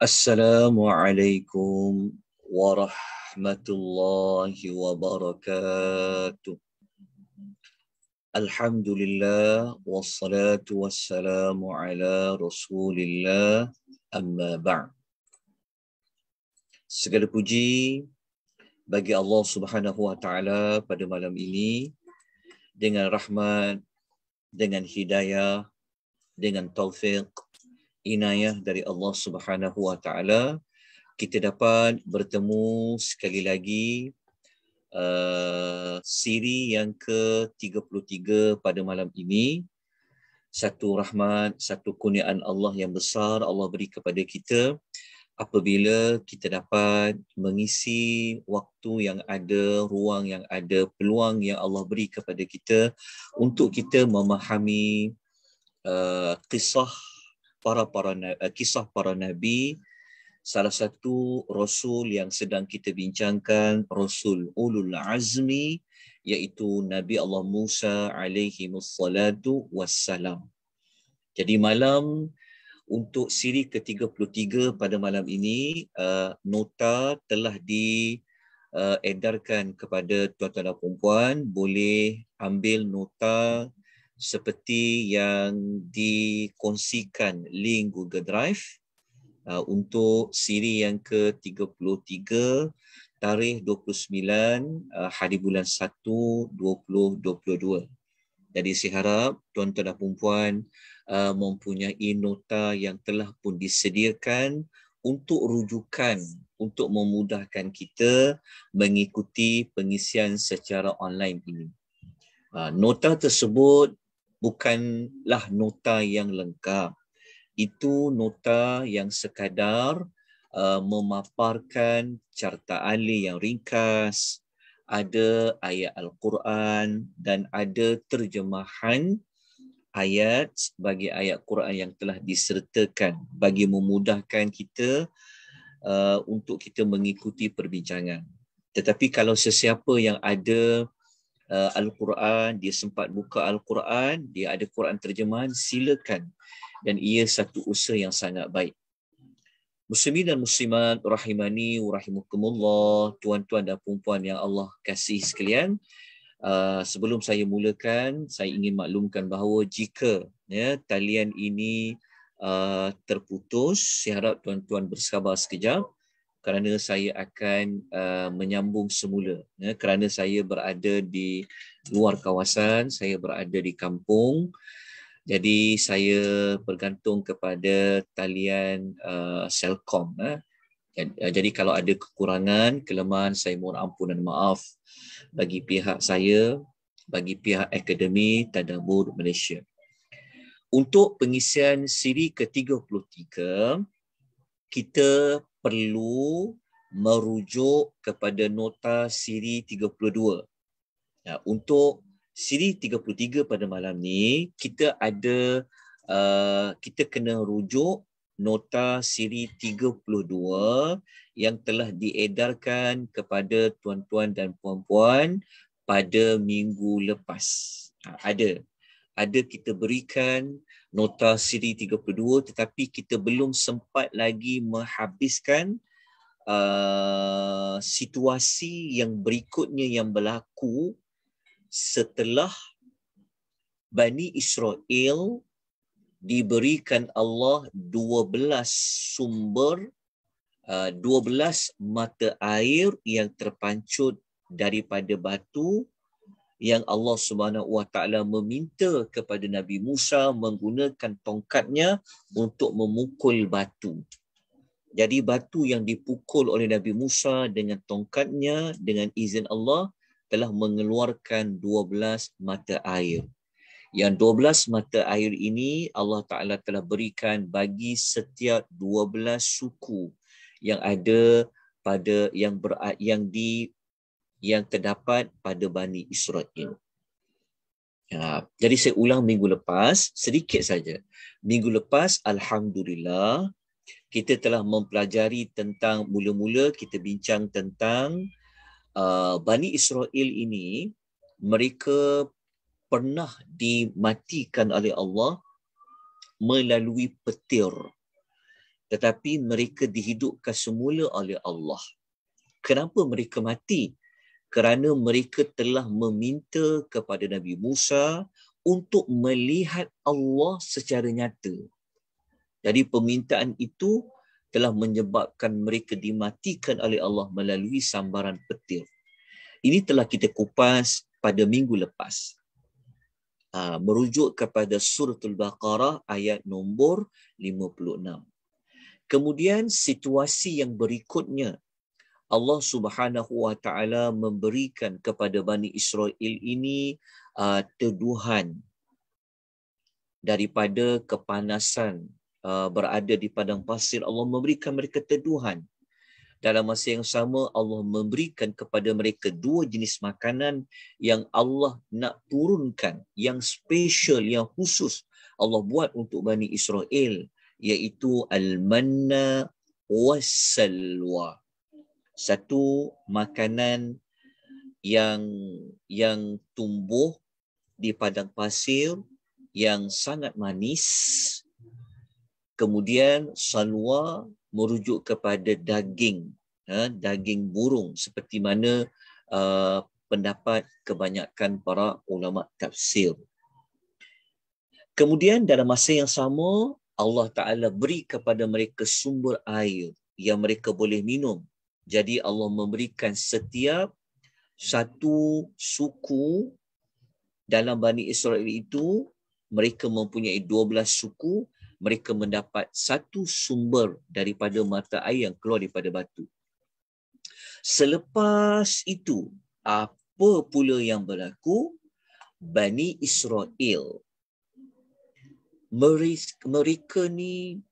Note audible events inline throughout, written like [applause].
Assalamualaikum warahmatullahi wabarakatuh. Alhamdulillah wassalatu wassalamu ala Rasulillah amma ba'd. Segala puji bagi Allah Subhanahu wa taala pada malam ini dengan rahmat, dengan hidayah, dengan taufik inayah dari Allah Subhanahu Wa Taala kita dapat bertemu sekali lagi uh, siri yang ke-33 pada malam ini satu rahmat satu kurniaan Allah yang besar Allah beri kepada kita apabila kita dapat mengisi waktu yang ada ruang yang ada peluang yang Allah beri kepada kita untuk kita memahami uh, kisah para para eh, kisah para nabi salah satu rasul yang sedang kita bincangkan rasul ulul azmi iaitu nabi Allah Musa alaihi wassalatu wassalam jadi malam untuk siri ke-33 pada malam ini eh, nota telah di eh, edarkan kepada tuan-tuan dan puan boleh ambil nota seperti yang dikongsikan link Google Drive uh, untuk siri yang ke-33 tarikh 29 uh, hari bulan 1 2022. Jadi saya harap tuan-tuan dan puan-puan uh, mempunyai nota yang telah pun disediakan untuk rujukan untuk memudahkan kita mengikuti pengisian secara online ini. Nota tersebut bukanlah nota yang lengkap. Itu nota yang sekadar uh, memaparkan carta alih yang ringkas, ada ayat Al-Quran dan ada terjemahan ayat bagi ayat Quran yang telah disertakan bagi memudahkan kita uh, untuk kita mengikuti perbincangan. Tetapi kalau sesiapa yang ada uh, Al-Quran, dia sempat buka Al-Quran, dia ada Quran terjemahan, silakan. Dan ia satu usaha yang sangat baik. Muslimin dan muslimat, rahimani, rahimukumullah, tuan-tuan dan puan-puan yang Allah kasih sekalian. Uh, sebelum saya mulakan, saya ingin maklumkan bahawa jika ya, talian ini uh, terputus, saya harap tuan-tuan bersabar sekejap kerana saya akan uh, menyambung semula ya kerana saya berada di luar kawasan saya berada di kampung jadi saya bergantung kepada talian uh, Selcom ya jadi uh, kalau ada kekurangan kelemahan saya mohon ampun dan maaf bagi pihak saya bagi pihak akademi tadabbur Malaysia untuk pengisian siri ke-33 kita perlu merujuk kepada nota siri 32. Ya, untuk siri 33 pada malam ni kita ada uh, kita kena rujuk nota siri 32 yang telah diedarkan kepada tuan-tuan dan puan-puan pada minggu lepas. Ha, ada ada kita berikan nota siri 32 tetapi kita belum sempat lagi menghabiskan uh, situasi yang berikutnya yang berlaku setelah Bani Israel diberikan Allah 12 sumber 12 uh, mata air yang terpancut daripada batu yang Allah Subhanahu Wa Taala meminta kepada Nabi Musa menggunakan tongkatnya untuk memukul batu. Jadi batu yang dipukul oleh Nabi Musa dengan tongkatnya dengan izin Allah telah mengeluarkan 12 mata air. Yang 12 mata air ini Allah Taala telah berikan bagi setiap 12 suku yang ada pada yang ber, yang di yang terdapat pada Bani Israel. Ya, jadi saya ulang minggu lepas, sedikit saja. Minggu lepas, Alhamdulillah, kita telah mempelajari tentang, mula-mula kita bincang tentang uh, Bani Israel ini, mereka pernah dimatikan oleh Allah melalui petir. Tetapi mereka dihidupkan semula oleh Allah. Kenapa mereka mati? kerana mereka telah meminta kepada Nabi Musa untuk melihat Allah secara nyata. Jadi permintaan itu telah menyebabkan mereka dimatikan oleh Allah melalui sambaran petir. Ini telah kita kupas pada minggu lepas. Ha, merujuk kepada Surah al Baqarah ayat nombor 56. Kemudian situasi yang berikutnya Allah Subhanahu Wa Taala memberikan kepada Bani Israel ini uh, teduhan daripada kepanasan uh, berada di padang pasir Allah memberikan mereka teduhan dalam masa yang sama Allah memberikan kepada mereka dua jenis makanan yang Allah nak turunkan yang special yang khusus Allah buat untuk Bani Israel iaitu al-manna was-salwa uh, satu makanan yang yang tumbuh di padang pasir yang sangat manis kemudian salwa merujuk kepada daging ha, daging burung seperti mana uh, pendapat kebanyakan para ulama tafsir kemudian dalam masa yang sama Allah taala beri kepada mereka sumber air yang mereka boleh minum jadi Allah memberikan setiap satu suku dalam Bani Israel itu mereka mempunyai 12 suku mereka mendapat satu sumber daripada mata air yang keluar daripada batu. Selepas itu, apa pula yang berlaku? Bani Israel. Mereka ni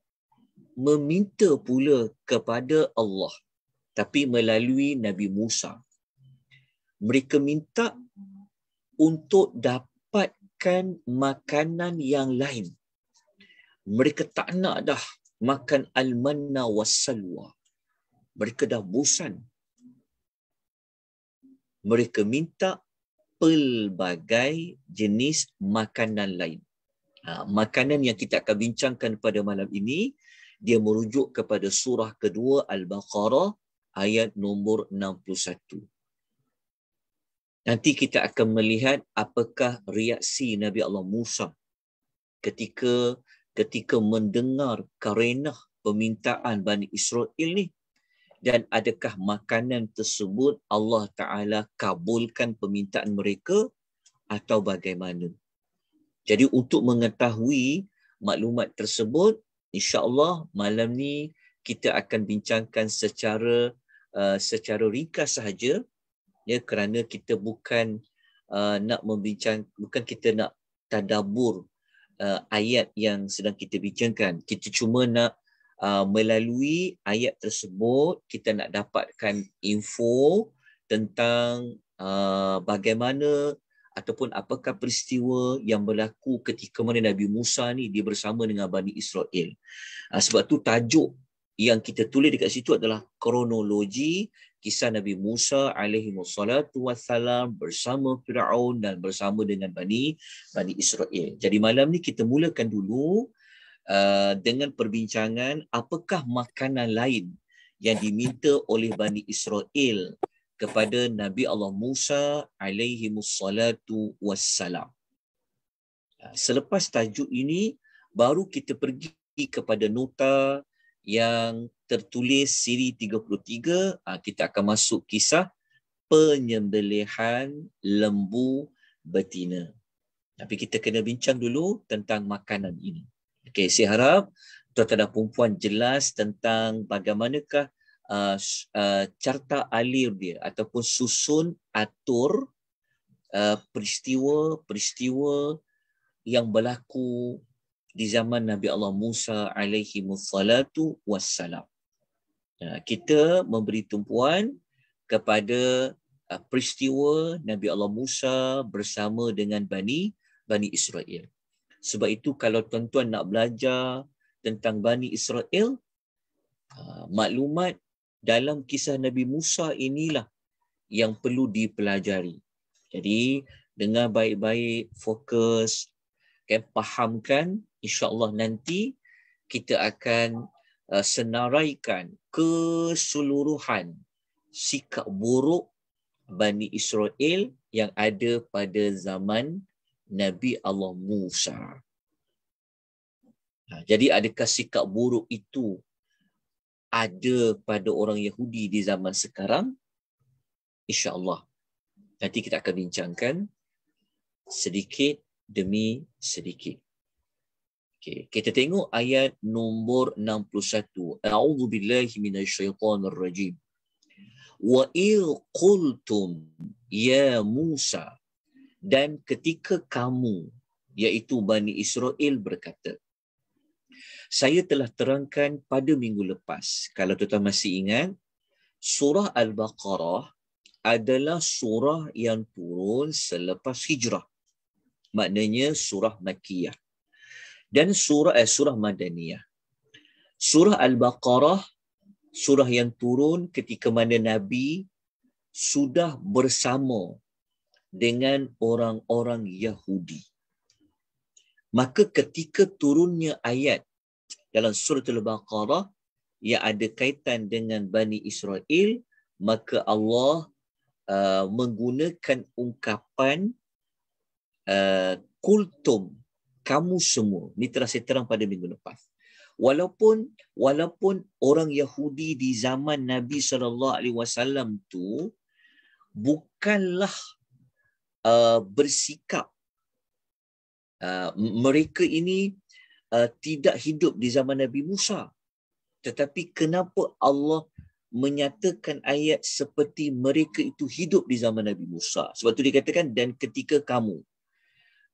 meminta pula kepada Allah tapi melalui Nabi Musa. Mereka minta untuk dapatkan makanan yang lain. Mereka tak nak dah makan al-manna wassalwa. Mereka dah bosan. Mereka minta pelbagai jenis makanan lain. Ha, makanan yang kita akan bincangkan pada malam ini, dia merujuk kepada surah kedua Al-Baqarah ayat nombor 61. Nanti kita akan melihat apakah reaksi Nabi Allah Musa ketika ketika mendengar karena permintaan Bani Israel ni dan adakah makanan tersebut Allah Ta'ala kabulkan permintaan mereka atau bagaimana. Jadi untuk mengetahui maklumat tersebut, insyaAllah malam ni kita akan bincangkan secara Uh, secara ringkas sahaja ya kerana kita bukan uh, nak membincang bukan kita nak tadabbur uh, ayat yang sedang kita bincangkan kita cuma nak uh, melalui ayat tersebut kita nak dapatkan info tentang uh, bagaimana ataupun apakah peristiwa yang berlaku ketika mana Nabi Musa ni dia bersama dengan Bani Israel. Uh, sebab tu tajuk yang kita tulis dekat situ adalah kronologi kisah Nabi Musa alaihi wassalatu wassalam bersama Firaun dan bersama dengan Bani Bani Israel. Jadi malam ni kita mulakan dulu uh, dengan perbincangan apakah makanan lain yang diminta oleh Bani Israel kepada Nabi Allah Musa alaihi wassalatu wassalam. Uh, selepas tajuk ini baru kita pergi kepada nota yang tertulis siri 33 ah, kita akan masuk kisah penyembelihan lembu betina. Tapi kita kena bincang dulu tentang makanan ini. Okey, saya harap tuan-tuan dan puan-puan jelas tentang bagaimanakah uh, uh, carta alir dia ataupun susun atur uh, peristiwa-peristiwa yang berlaku di zaman Nabi Allah Musa alaihi musallatu wassalam. Ya, kita memberi tumpuan kepada uh, peristiwa Nabi Allah Musa bersama dengan Bani Bani Israel. Sebab itu kalau tuan-tuan nak belajar tentang Bani Israel, uh, maklumat dalam kisah Nabi Musa inilah yang perlu dipelajari. Jadi dengar baik-baik, fokus, okay, fahamkan insyaallah nanti kita akan uh, senaraikan keseluruhan sikap buruk Bani Israel yang ada pada zaman Nabi Allah Musa. Nah, ha, jadi adakah sikap buruk itu ada pada orang Yahudi di zaman sekarang? InsyaAllah. Nanti kita akan bincangkan sedikit demi sedikit. Okay. Kita tengok ayat nombor 61. A'udhu billahi minasyaitanir rajim. Wa il qultum ya Musa. Dan ketika kamu, iaitu Bani Israel berkata, saya telah terangkan pada minggu lepas, kalau tuan-tuan masih ingat, surah Al-Baqarah adalah surah yang turun selepas hijrah. Maknanya surah Makiyah dan surah eh, surah Madaniyah. Surah Al-Baqarah surah yang turun ketika mana Nabi sudah bersama dengan orang-orang Yahudi. Maka ketika turunnya ayat dalam surah Al-Baqarah yang ada kaitan dengan Bani Israel, maka Allah uh, menggunakan ungkapan uh, kultum kamu semua. Ini telah saya terang pada minggu lepas. Walaupun walaupun orang Yahudi di zaman Nabi sallallahu alaihi wasallam tu bukanlah uh, bersikap uh, mereka ini uh, tidak hidup di zaman Nabi Musa. Tetapi kenapa Allah menyatakan ayat seperti mereka itu hidup di zaman Nabi Musa? Sebab itu dikatakan dan ketika kamu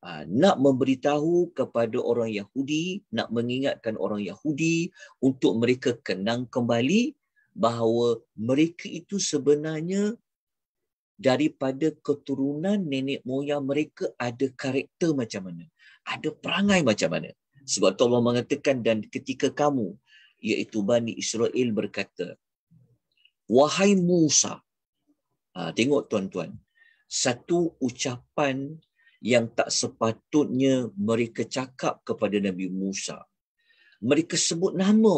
Ah, nak memberitahu kepada orang Yahudi, nak mengingatkan orang Yahudi untuk mereka kenang kembali bahawa mereka itu sebenarnya daripada keturunan nenek moyang mereka ada karakter macam mana, ada perangai macam mana. Sebab tu Allah mengatakan dan ketika kamu iaitu Bani Israel berkata, Wahai Musa, ha, tengok tuan-tuan, satu ucapan yang tak sepatutnya mereka cakap kepada Nabi Musa. Mereka sebut nama.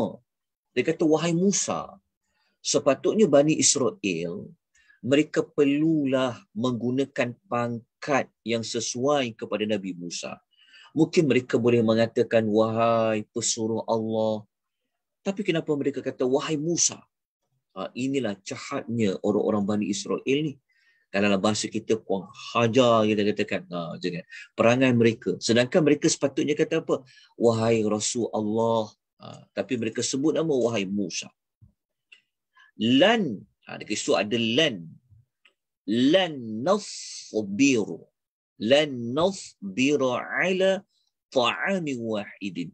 Dia kata, wahai Musa, sepatutnya Bani Israel, mereka perlulah menggunakan pangkat yang sesuai kepada Nabi Musa. Mungkin mereka boleh mengatakan, wahai pesuruh Allah. Tapi kenapa mereka kata, wahai Musa? Ah, inilah cahatnya orang-orang Bani Israel ini dan dalam bahasa kita kuang hajar kita katakan ha, jangan perangai mereka sedangkan mereka sepatutnya kata apa wahai rasul Allah ha, tapi mereka sebut nama wahai Musa lan ha, ada kisah ada lan lan nasbiru lan nasbiru ala ta'ami wahidin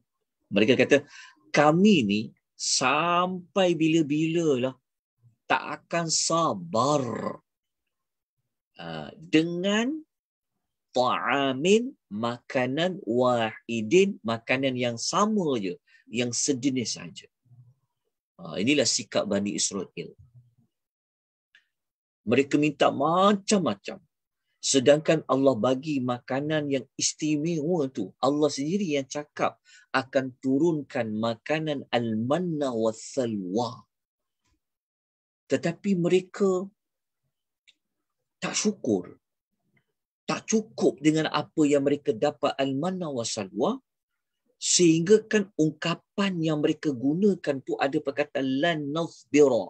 mereka kata kami ni sampai bila-bilalah tak akan sabar Uh, dengan ta'amin makanan wahidin makanan yang sama je yang sejenis saja. Uh, inilah sikap Bani Israel. Mereka minta macam-macam. Sedangkan Allah bagi makanan yang istimewa tu, Allah sendiri yang cakap akan turunkan makanan al-manna wa salwa. Tetapi mereka tak syukur, tak cukup dengan apa yang mereka dapat al-mana wa salwa, sehingga kan ungkapan yang mereka gunakan tu ada perkataan lan nasbira.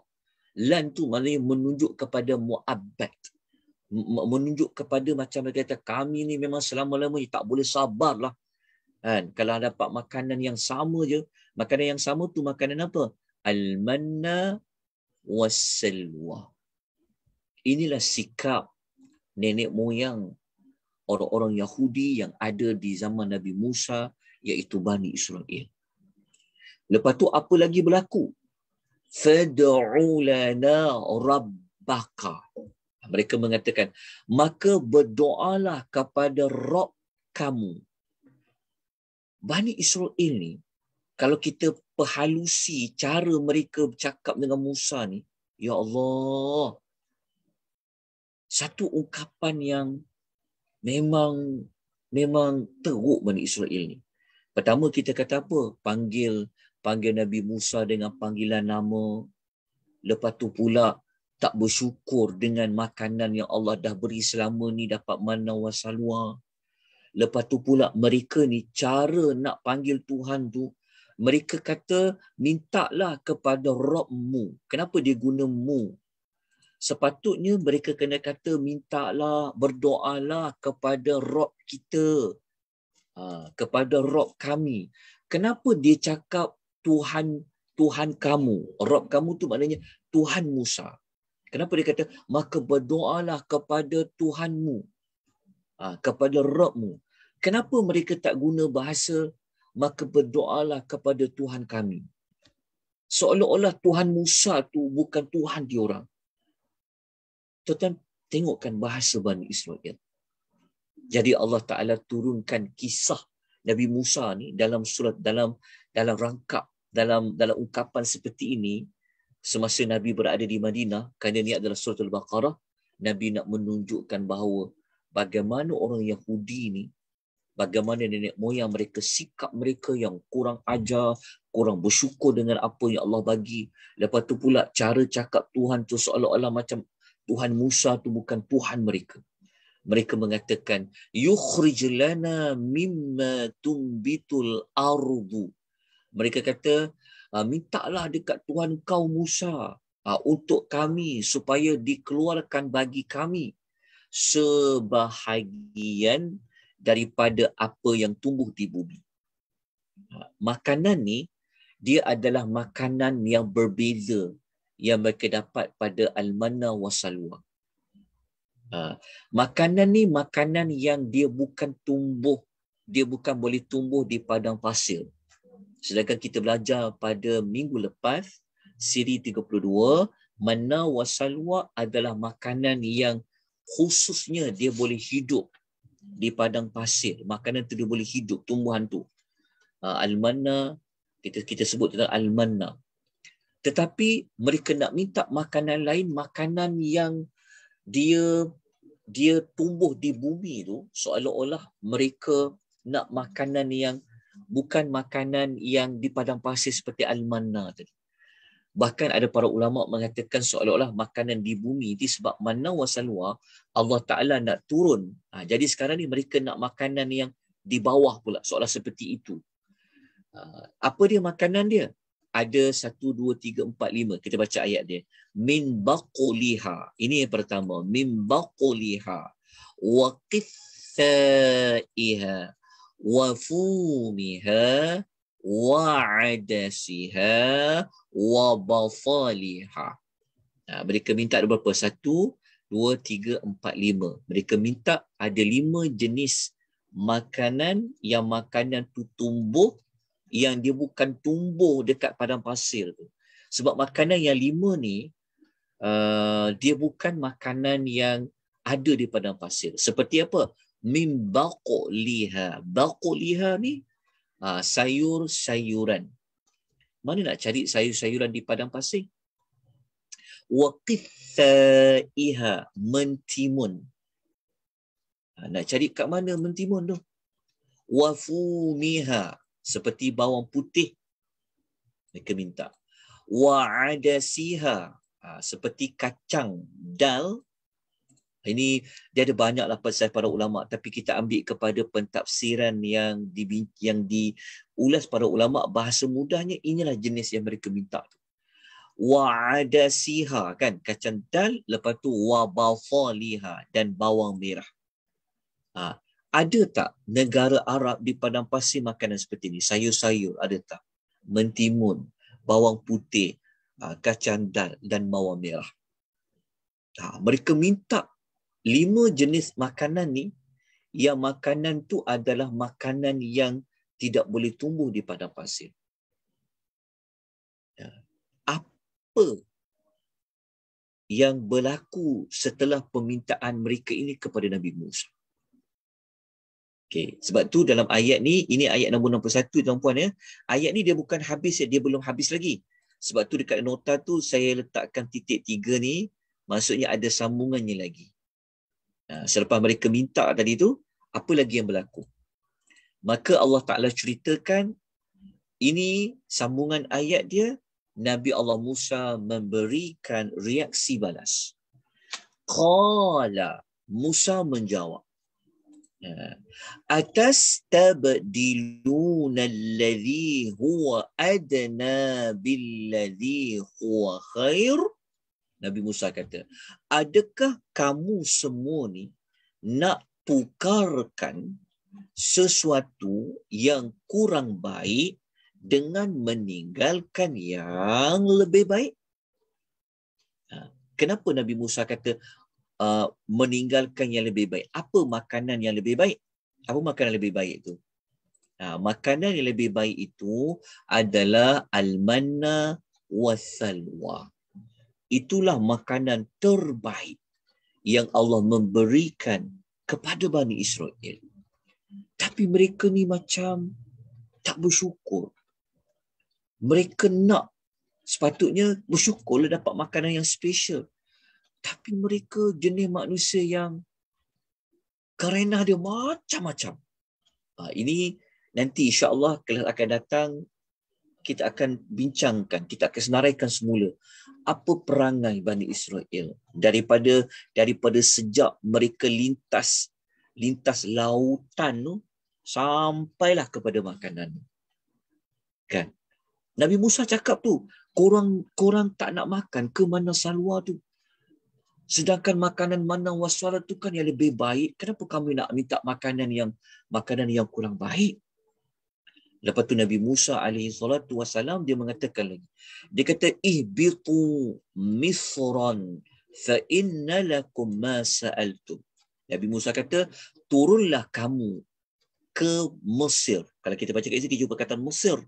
Lan tu maknanya menunjuk kepada mu'abbat. Menunjuk kepada macam mereka kata, kami ni memang selama-lamanya tak boleh sabarlah. Kan? Kalau dapat makanan yang sama je, makanan yang sama tu makanan apa? Al-manna wa salwa inilah sikap nenek moyang orang-orang Yahudi yang ada di zaman Nabi Musa iaitu Bani Israel. Lepas tu apa lagi berlaku? Fad'u lana rabbaka. Mereka mengatakan, maka berdoalah kepada Rob kamu. Bani Israel ni, kalau kita perhalusi cara mereka bercakap dengan Musa ni, Ya Allah, satu ungkapan yang memang memang teruk Bani Israel ni. Pertama kita kata apa? Panggil panggil Nabi Musa dengan panggilan nama. Lepas tu pula tak bersyukur dengan makanan yang Allah dah beri selama ni dapat mana wasalwa. Lepas tu pula mereka ni cara nak panggil Tuhan tu mereka kata mintaklah kepada Rabbmu. Kenapa dia guna mu? sepatutnya mereka kena kata mintalah, berdoalah kepada Rob kita, ha, kepada Rob kami. Kenapa dia cakap Tuhan Tuhan kamu, Rob kamu tu maknanya Tuhan Musa. Kenapa dia kata maka berdoalah kepada Tuhanmu, ha, kepada Robmu. Kenapa mereka tak guna bahasa maka berdoalah kepada Tuhan kami? Seolah-olah Tuhan Musa tu bukan Tuhan diorang. Tuan-tuan, tengokkan bahasa Bani Israel. Jadi Allah Ta'ala turunkan kisah Nabi Musa ni dalam surat, dalam dalam rangkap, dalam dalam ungkapan seperti ini semasa Nabi berada di Madinah kerana ini adalah surat Al-Baqarah Nabi nak menunjukkan bahawa bagaimana orang Yahudi ni bagaimana nenek moyang mereka sikap mereka yang kurang ajar kurang bersyukur dengan apa yang Allah bagi lepas tu pula cara cakap Tuhan tu seolah-olah macam Tuhan Musa tu bukan Tuhan mereka. Mereka mengatakan, yukhrij mimma tumbitul ardu. Mereka kata, ah, mintalah dekat Tuhan kau Musa ah, untuk kami supaya dikeluarkan bagi kami sebahagian daripada apa yang tumbuh di bumi. Ah, makanan ni, dia adalah makanan yang berbeza yang mereka dapat pada almana wasalwa. Ha. Makanan ni makanan yang dia bukan tumbuh, dia bukan boleh tumbuh di padang pasir. Sedangkan kita belajar pada minggu lepas, siri 32, mana wasalwa adalah makanan yang khususnya dia boleh hidup di padang pasir. Makanan tu dia boleh hidup, tumbuhan tu. Ha. Almana, kita kita sebut tentang almana tetapi mereka nak minta makanan lain makanan yang dia dia tumbuh di bumi tu seolah-olah mereka nak makanan yang bukan makanan yang di padang pasir seperti al tadi bahkan ada para ulama mengatakan seolah-olah makanan di bumi itu sebab manna wa salwa Allah Taala nak turun ha, jadi sekarang ni mereka nak makanan yang di bawah pula seolah seperti itu ha, apa dia makanan dia ada satu dua tiga empat lima Kita baca ayat dia. Min baquliha. Ini yang pertama. Min baquliha. Wa qithaiha. Wa fumiha. Wa adasiha. Wa bafaliha. Ha, mereka minta ada berapa? Satu, dua, tiga, empat, lima. Mereka minta ada lima jenis makanan yang makanan tu tumbuh yang dia bukan tumbuh dekat padang pasir tu. Sebab makanan yang lima ni, uh, dia bukan makanan yang ada di padang pasir. Seperti apa? Min baqo' liha. Baqo' liha ni uh, sayur-sayuran. Mana nak cari sayur-sayuran di padang pasir? Wa qitha'iha mentimun. Uh, nak cari kat mana mentimun tu? Wa fumiha seperti bawang putih mereka minta wa adasiha ha, seperti kacang dal ini dia ada banyaklah pasal para ulama tapi kita ambil kepada pentafsiran yang di yang diulas para ulama bahasa mudahnya inilah jenis yang mereka minta tu wa adasiha kan kacang dal lepas tu wa dan bawang merah ah ada tak negara Arab di padang pasir makanan seperti ini? Sayur-sayur ada tak? Mentimun, bawang putih, ah, kacang dal dan mawar merah. Ha, mereka minta lima jenis makanan ni yang makanan tu adalah makanan yang tidak boleh tumbuh di padang pasir. Ya. Apa yang berlaku setelah permintaan mereka ini kepada Nabi Musa? Okay. Sebab tu dalam ayat ni, ini ayat nombor 61 tuan-puan ya. Ayat ni dia bukan habis ya, dia belum habis lagi. Sebab tu dekat nota tu saya letakkan titik tiga ni, maksudnya ada sambungannya lagi. Ha, selepas mereka minta tadi tu, apa lagi yang berlaku? Maka Allah Ta'ala ceritakan, ini sambungan ayat dia, Nabi Allah Musa memberikan reaksi balas. Kala Musa menjawab. Ya. atas tabdilunalladhi huwa adna bil billadhi huwa khair Nabi Musa kata adakah kamu semua ni nak tukarkan sesuatu yang kurang baik dengan meninggalkan yang lebih baik ha. kenapa Nabi Musa kata Uh, meninggalkan yang lebih baik. Apa makanan yang lebih baik? Apa makanan yang lebih baik itu? Uh, makanan yang lebih baik itu adalah al-manna wasalwa. Itulah makanan terbaik yang Allah memberikan kepada Bani Israel. Tapi mereka ni macam tak bersyukur. Mereka nak sepatutnya bersyukurlah dapat makanan yang special. Tapi mereka jenis manusia yang kerana dia macam-macam. Ah, ini nanti insya Allah kelas akan datang kita akan bincangkan, kita akan senaraikan semula apa perangai Bani Israel daripada daripada sejak mereka lintas lintas lautan tu sampailah kepada makanan. Kan? Nabi Musa cakap tu, korang korang tak nak makan ke mana salwa tu? Sedangkan makanan mana Waswara itu kan yang lebih baik. Kenapa kami nak minta makanan yang makanan yang kurang baik? Lepas tu Nabi Musa alaihi salatu wasalam dia mengatakan lagi. Dia kata ihbitu misran fa inna lakum ma sa'altum. Nabi Musa kata turunlah kamu ke Mesir. Kalau kita baca kat sini, kita jumpa kata Mesir.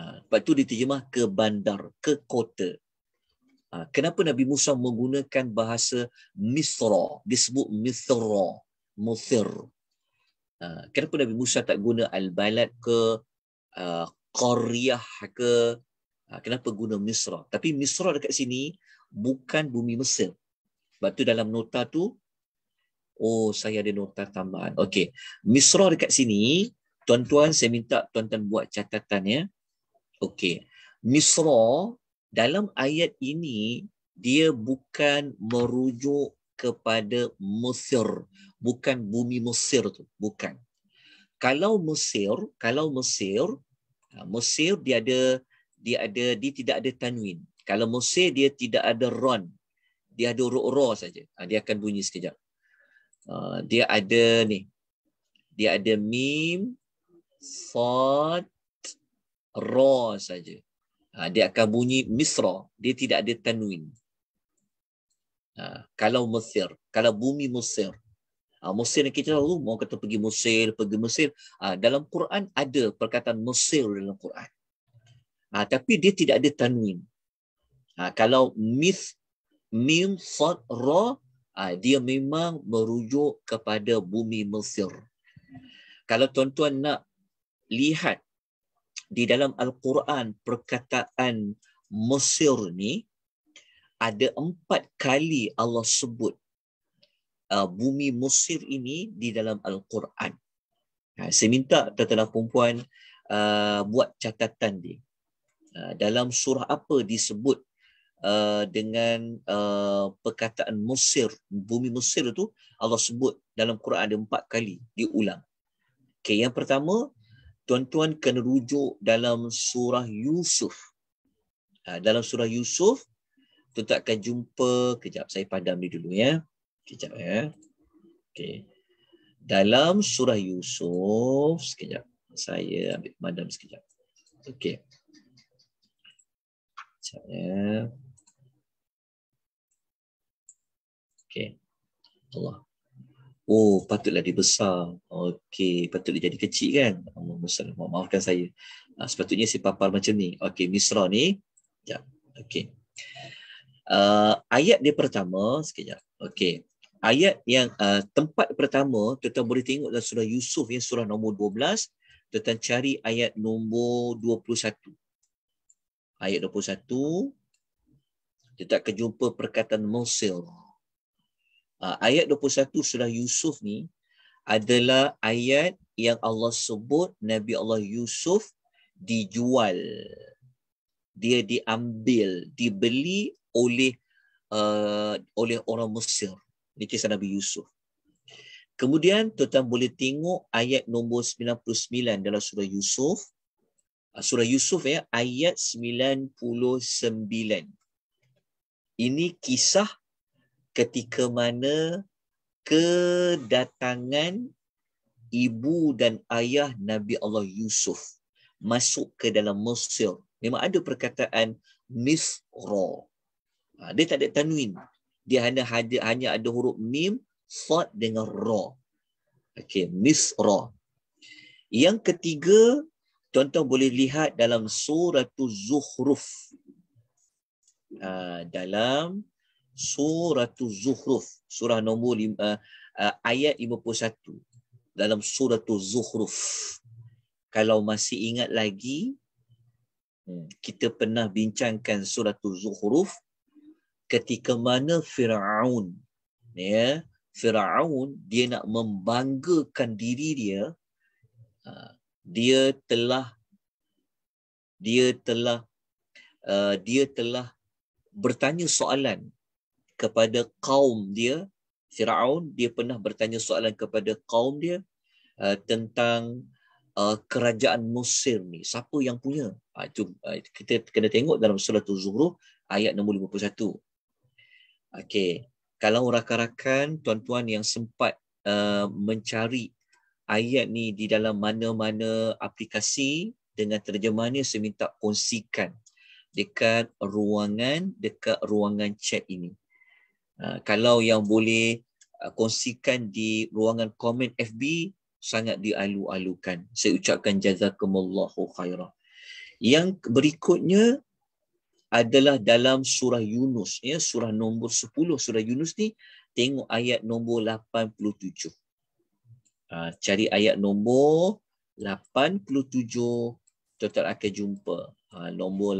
Ha, lepas tu diterjemah ke bandar, ke kota. Ah, kenapa Nabi Musa menggunakan bahasa Misra, disebut Misra, Muthir. Ah, kenapa Nabi Musa tak guna Al-Balad ke ah, Qaryah ke, kenapa guna Misra. Tapi Misra dekat sini bukan bumi Mesir. Sebab tu dalam nota tu, oh saya ada nota tambahan. Okey, Misra dekat sini, tuan-tuan saya minta tuan-tuan buat catatan ya. Okey, Misra dalam ayat ini dia bukan merujuk kepada Mesir bukan bumi Mesir tu bukan kalau Mesir kalau Mesir ha, Mesir dia ada dia ada dia tidak ada tanwin kalau Mesir dia tidak ada ron dia ada ro ro saja ha, dia akan bunyi sekejap ha, dia ada ni dia ada mim sad ro saja Ha, dia akan bunyi Misra. Dia tidak ada tanwin. Ha, kalau Mesir. Kalau bumi Mesir. Ha, Mesir yang kita tahu, mau kata pergi Mesir, pergi Mesir. dalam Quran ada perkataan Mesir dalam Quran. tapi dia tidak ada tanwin. kalau Mis, Mim, Sad, Ra, dia memang merujuk kepada bumi Mesir. Kalau tuan-tuan nak lihat di dalam Al-Quran perkataan Mesir ni ada empat kali Allah sebut uh, bumi Mesir ini di dalam Al-Quran. Ha, saya minta tuan-tuan perempuan uh, buat catatan dia. Uh, dalam surah apa disebut uh, dengan uh, perkataan Mesir, bumi Mesir itu Allah sebut dalam Quran ada empat kali diulang. Okay, yang pertama tuan-tuan kena rujuk dalam surah Yusuf. Ha, dalam surah Yusuf, tu tak akan jumpa, kejap saya padam ni dulu ya. Kejap ya. Okay. Dalam surah Yusuf, sekejap. Saya ambil padam, sekejap. Okay. Sekejap ya. Okay. Allah. Oh, patutlah dia besar. Okey, patut dia jadi kecil kan? Allah Musa, maafkan saya. Uh, sepatutnya si papar macam ni. Okey, Misra ni. Sekejap. Okey. Uh, ayat dia pertama, sekejap. Okey. Ayat yang uh, tempat pertama, tuan boleh tengok dalam surah Yusuf, yang surah nombor 12. Tuan cari ayat nombor 21. Ayat 21. Kita akan jumpa perkataan Mosir uh, ayat 21 surah Yusuf ni adalah ayat yang Allah sebut Nabi Allah Yusuf dijual dia diambil dibeli oleh uh, oleh orang Mesir Ini kisah Nabi Yusuf kemudian tuan boleh tengok ayat nombor 99 dalam surah Yusuf ah, surah Yusuf ya ayat 99 ini kisah ketika mana kedatangan ibu dan ayah Nabi Allah Yusuf masuk ke dalam Mesir. Memang ada perkataan Misra. Ha, dia tak ada tanwin. Dia hanya ada, hanya ada huruf mim, sad dengan ra. Okey, Misra. Yang ketiga, contoh boleh lihat dalam surah Zuhruf. Ha, dalam surah Zuhruf surah nombor lima, eh, eh, ayat 51 dalam surah Zuhruf kalau masih ingat lagi hmm, kita pernah bincangkan surah Zuhruf ketika mana Firaun ya Firaun dia nak membanggakan diri dia ha, dia telah dia telah eh, dia telah bertanya soalan kepada kaum dia Firaun dia pernah bertanya soalan kepada kaum dia uh, tentang uh, kerajaan Mesir ni siapa yang punya uh, jom uh, kita kena tengok dalam surah az-zukhruf ayat nombor 51 okey kalau rakan-rakan tuan-tuan yang sempat uh, mencari ayat ni di dalam mana-mana aplikasi dengan terjemahannya saya minta kongsikan dekat ruangan dekat ruangan chat ini Ah, kalau yang boleh uh, kongsikan di ruangan komen FB sangat dialu-alukan. Saya ucapkan jazakumullahu khairah. Yang berikutnya adalah dalam surah Yunus ya surah nombor 10 surah Yunus ni tengok ayat nombor 87. Uh, ah, cari ayat nombor 87 total akan jumpa. Uh, nombor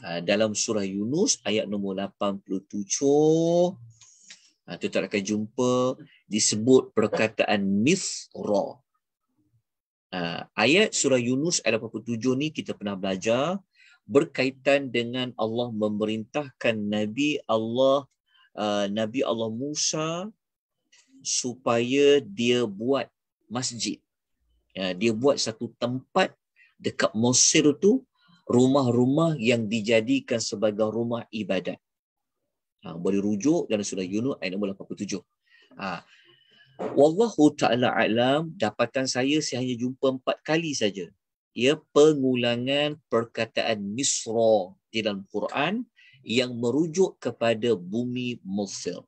Ah, dalam surah Yunus ayat nombor 87 tuan-tuan ah, akan jumpa disebut perkataan mithra ah, ayat surah Yunus ayat 87 ni kita pernah belajar berkaitan dengan Allah memerintahkan Nabi Allah Nabi Allah Musa supaya dia buat masjid dia buat satu tempat dekat Mesir tu rumah-rumah yang dijadikan sebagai rumah ibadat. Ha, boleh rujuk dalam surah Yunus ayat nombor 87. Ha. Wallahu ta'ala alam, dapatan saya saya hanya jumpa empat kali saja. Ya, pengulangan perkataan Misra di dalam Quran yang merujuk kepada bumi Mesir.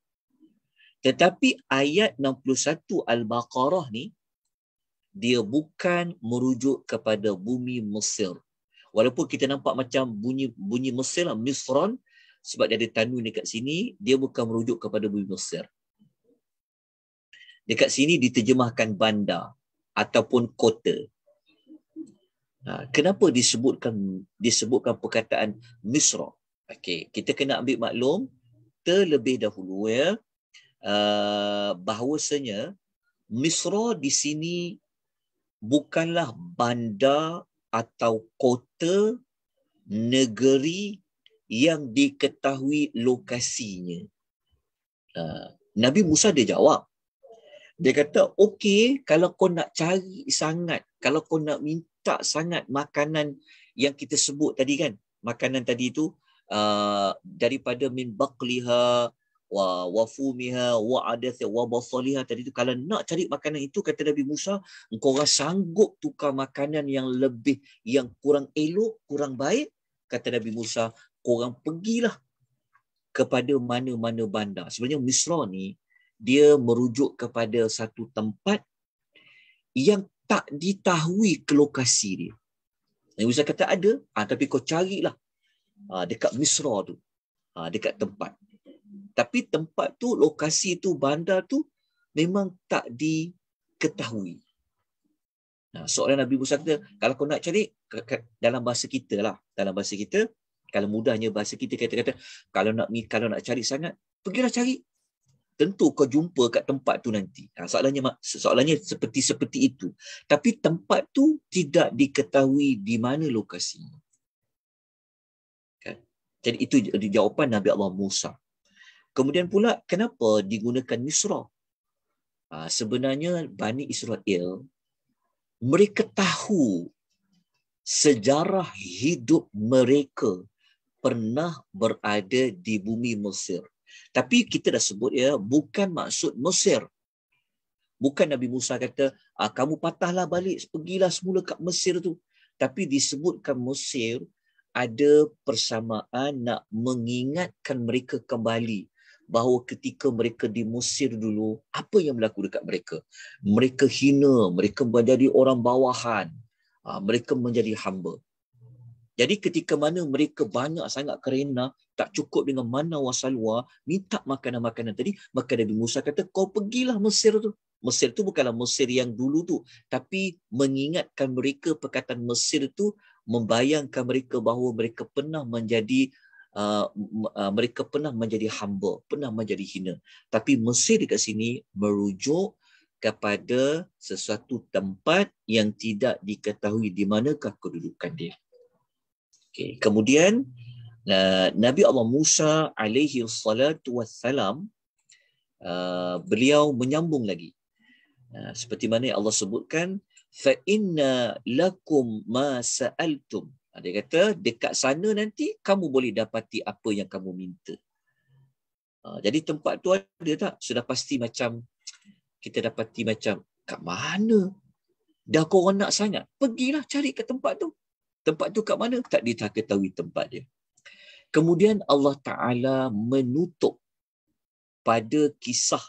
Tetapi ayat 61 Al-Baqarah ni dia bukan merujuk kepada bumi Mesir walaupun kita nampak macam bunyi bunyi Mesir lah, Misron, sebab dia ada tanwin dekat sini, dia bukan merujuk kepada bumi Mesir. Dekat sini diterjemahkan bandar ataupun kota. Ha, kenapa disebutkan disebutkan perkataan Misra? Okey, kita kena ambil maklum terlebih dahulu ya uh, bahawasanya Misra di sini bukanlah bandar atau kota negeri yang diketahui lokasinya. Uh, Nabi Musa dia jawab. Dia kata, okey, kalau kau nak cari sangat, kalau kau nak minta sangat makanan yang kita sebut tadi kan, makanan tadi itu, uh, ah, daripada min baqliha, wa wa fumiha wa adathi wa basaliha tadi tu kalau nak cari makanan itu kata Nabi Musa engkau orang sanggup tukar makanan yang lebih yang kurang elok kurang baik kata Nabi Musa kau orang pergilah kepada mana-mana bandar sebenarnya Misra ni dia merujuk kepada satu tempat yang tak diketahui ke lokasi dia Nabi Musa kata ada ha, tapi kau carilah ha, dekat Misra tu ha, dekat tempat tapi tempat tu lokasi tu bandar tu memang tak diketahui nah soalan Nabi Musa kata kalau kau nak cari dalam bahasa kita lah dalam bahasa kita kalau mudahnya bahasa kita kata-kata kalau nak kalau nak cari sangat pergilah cari tentu kau jumpa kat tempat tu nanti. Ha, soalannya soalannya seperti seperti itu. Tapi tempat tu tidak diketahui di mana lokasinya. Kan? Jadi itu jawapan Nabi Allah Musa. Kemudian pula kenapa digunakan Misra? Ha, ah, sebenarnya Bani Israel mereka tahu sejarah hidup mereka pernah berada di bumi Mesir. Tapi kita dah sebut ya, bukan maksud Mesir. Bukan Nabi Musa kata, ah, kamu patahlah balik, pergilah semula ke Mesir tu. Tapi disebutkan Mesir ada persamaan nak mengingatkan mereka kembali bahawa ketika mereka di Mesir dulu, apa yang berlaku dekat mereka? Mereka hina, mereka menjadi orang bawahan, ah, mereka menjadi hamba. Jadi ketika mana mereka banyak sangat kerana tak cukup dengan mana wasalwa, minta makanan-makanan tadi, maka Nabi Musa kata, kau pergilah Mesir tu. Mesir tu bukanlah Mesir yang dulu tu. Tapi mengingatkan mereka perkataan Mesir tu, membayangkan mereka bahawa mereka pernah menjadi Uh, uh, mereka pernah menjadi hamba, pernah menjadi hina. Tapi Mesir dekat sini merujuk kepada sesuatu tempat yang tidak diketahui di manakah kedudukan dia. Okay. Kemudian uh, Nabi Allah Musa alaihi salatu wassalam beliau menyambung lagi. seperti mana Allah sebutkan fa inna lakum ma sa'altum Ha, dia kata, dekat sana nanti kamu boleh dapati apa yang kamu minta. Ha, jadi tempat tu ada tak? Sudah pasti macam kita dapati macam kat mana? Dah korang nak sangat. Pergilah cari ke tempat tu. Tempat tu kat mana? Tak diketahui tempat dia. Kemudian Allah Ta'ala menutup pada kisah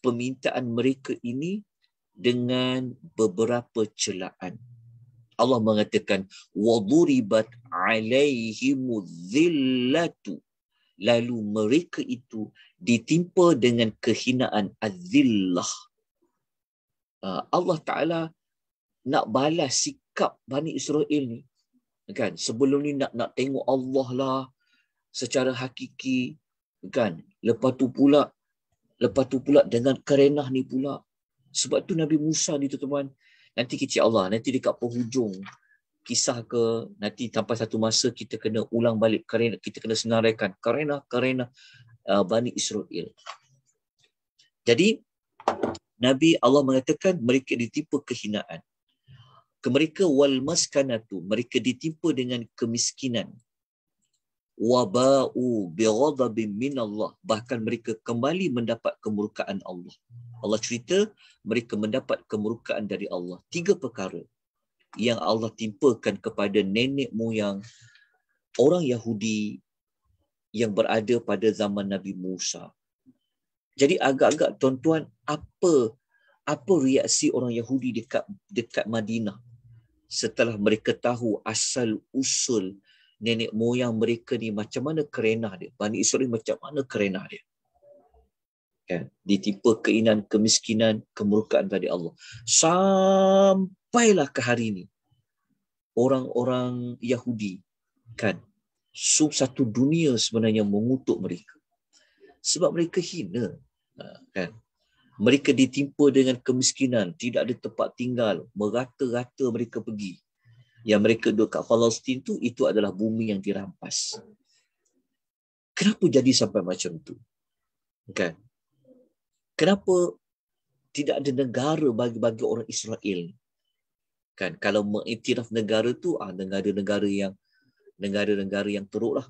permintaan mereka ini dengan beberapa celaan. Allah mengatakan waduribat alaihimudzillatu lalu mereka itu ditimpa dengan kehinaan azillah ah, Allah Taala nak balas sikap Bani Israel ni kan sebelum ni nak nak tengok Allah lah secara hakiki kan lepas tu pula lepas tu pula dengan kerenah ni pula sebab tu Nabi Musa ni tuan-tuan nanti kecil Allah nanti dekat penghujung kisah ke nanti sampai satu masa kita kena ulang balik kerana kita kena senaraikan kerana kerana uh, Bani Israel. Jadi Nabi Allah mengatakan mereka ditipu kehinaan. Kemereka wal maskanatu, mereka ditipu dengan kemiskinan, wabau bighadabin min Allah bahkan mereka kembali mendapat kemurkaan Allah Allah cerita mereka mendapat kemurkaan dari Allah tiga perkara yang Allah timpakan kepada nenek moyang orang Yahudi yang berada pada zaman Nabi Musa jadi agak-agak tuan-tuan apa apa reaksi orang Yahudi dekat dekat Madinah setelah mereka tahu asal usul nenek moyang mereka ni macam mana kerenah dia Bani Israel macam mana kerenah dia kan ditipu keinan kemiskinan kemurkaan dari Allah sampailah ke hari ini orang-orang Yahudi kan sub satu dunia sebenarnya mengutuk mereka sebab mereka hina ha, kan mereka ditimpa dengan kemiskinan tidak ada tempat tinggal merata-rata mereka pergi yang mereka duduk kat Palestin tu itu adalah bumi yang dirampas. Kenapa jadi sampai macam tu? Kan? Kenapa tidak ada negara bagi-bagi orang Israel? Kan? Kalau mengiktiraf negara tu ah negara-negara yang negara-negara yang teruklah.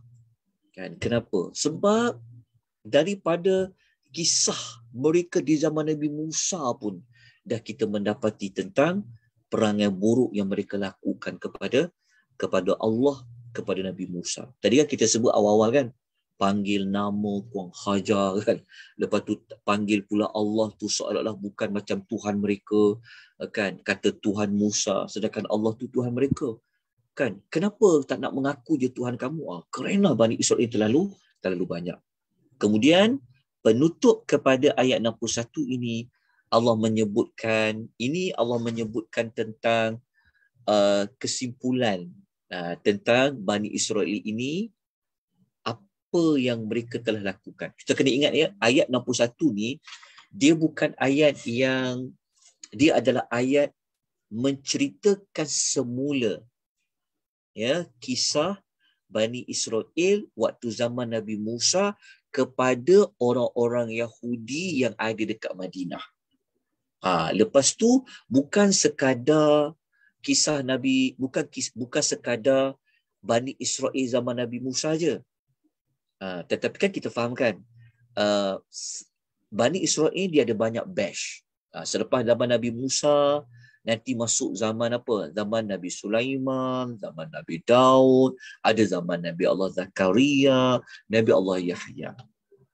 Kan? Kenapa? Sebab daripada kisah mereka di zaman Nabi Musa pun dah kita mendapati tentang perang yang buruk yang mereka lakukan kepada kepada Allah kepada Nabi Musa. Tadi kan kita sebut awal-awal kan panggil nama Kuang Hajar kan. Lepas tu panggil pula Allah tu seolah-olah bukan macam Tuhan mereka eh, kan. Kata Tuhan Musa sedangkan Allah tu Tuhan mereka. Kan? Kenapa tak nak mengaku je Tuhan kamu? Ah, kerana Bani Israel ini terlalu terlalu banyak. Kemudian penutup kepada ayat 61 ini Allah menyebutkan ini Allah menyebutkan tentang uh, kesimpulan uh, tentang Bani Israel ini apa yang mereka telah lakukan. Kita kena ingat ya ayat 61 ni dia bukan ayat yang dia adalah ayat menceritakan semula ya kisah Bani Israel waktu zaman Nabi Musa kepada orang-orang Yahudi yang ada dekat Madinah. Ha, lepas tu bukan sekadar kisah Nabi bukan kisah, bukan sekadar Bani Israel zaman Nabi Musa saja. Ha, tetapi kan kita fahamkan uh, ha, Bani Israel dia ada banyak bash. Ha, selepas zaman Nabi Musa nanti masuk zaman apa? Zaman Nabi Sulaiman, zaman Nabi Daud, ada zaman Nabi Allah Zakaria, Nabi Allah Yahya.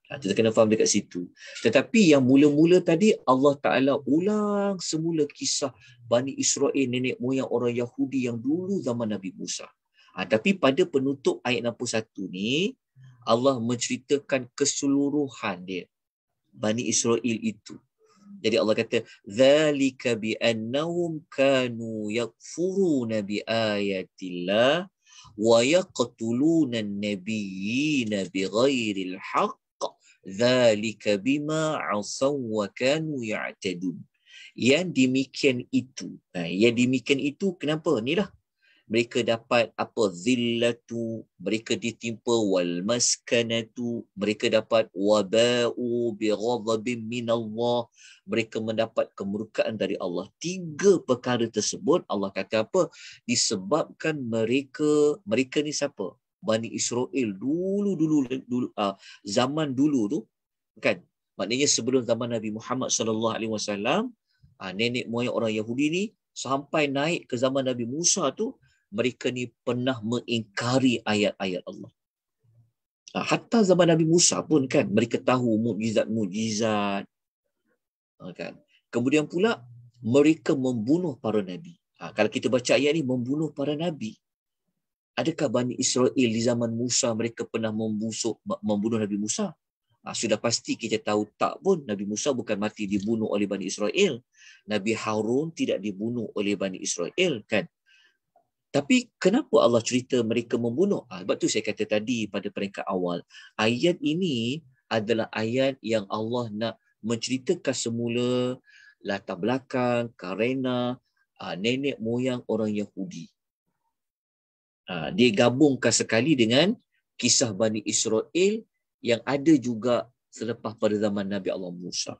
Ha, kita kena faham dekat situ. Tetapi yang mula-mula tadi Allah Taala ulang semula kisah Bani Israel nenek moyang orang Yahudi yang dulu zaman Nabi Musa. Ha, tapi pada penutup ayat 61 ni Allah menceritakan keseluruhan dia Bani Israel itu. Jadi Allah kata zalika bi annahum kanu yakfuruna bi ayatillah wa yaqtuluna an-nabiyina bighairil Dhalika bima asaw wa kanu ya'tadun. Yang demikian itu. Nah, ha, yang demikian itu kenapa? Inilah. Mereka dapat apa? Zillatu. Mereka ditimpa wal maskanatu. Mereka dapat wabau bi ghadabim minallah. Mereka mendapat kemurkaan dari Allah. Tiga perkara tersebut Allah kata apa? Disebabkan mereka, mereka ni siapa? Bani Israel dulu dulu, dulu uh, zaman dulu tu kan maknanya sebelum zaman Nabi Muhammad sallallahu alaihi wasallam ah, nenek moyang orang Yahudi ni sampai naik ke zaman Nabi Musa tu mereka ni pernah mengingkari ayat-ayat Allah. Uh, hatta zaman Nabi Musa pun kan mereka tahu mukjizat-mukjizat uh, kan. Kemudian pula mereka membunuh para nabi. Uh, kalau kita baca ayat ni membunuh para nabi adakah Bani Israel di zaman Musa mereka pernah membusuk, membunuh Nabi Musa? Ha, sudah pasti kita tahu tak pun Nabi Musa bukan mati dibunuh oleh Bani Israel. Nabi Harun tidak dibunuh oleh Bani Israel kan? Tapi kenapa Allah cerita mereka membunuh? Ha, sebab tu saya kata tadi pada peringkat awal. Ayat ini adalah ayat yang Allah nak menceritakan semula latar belakang, karena ha, nenek moyang orang Yahudi. Ha, dia gabungkan sekali dengan kisah Bani Israel yang ada juga selepas pada zaman Nabi Allah Musa.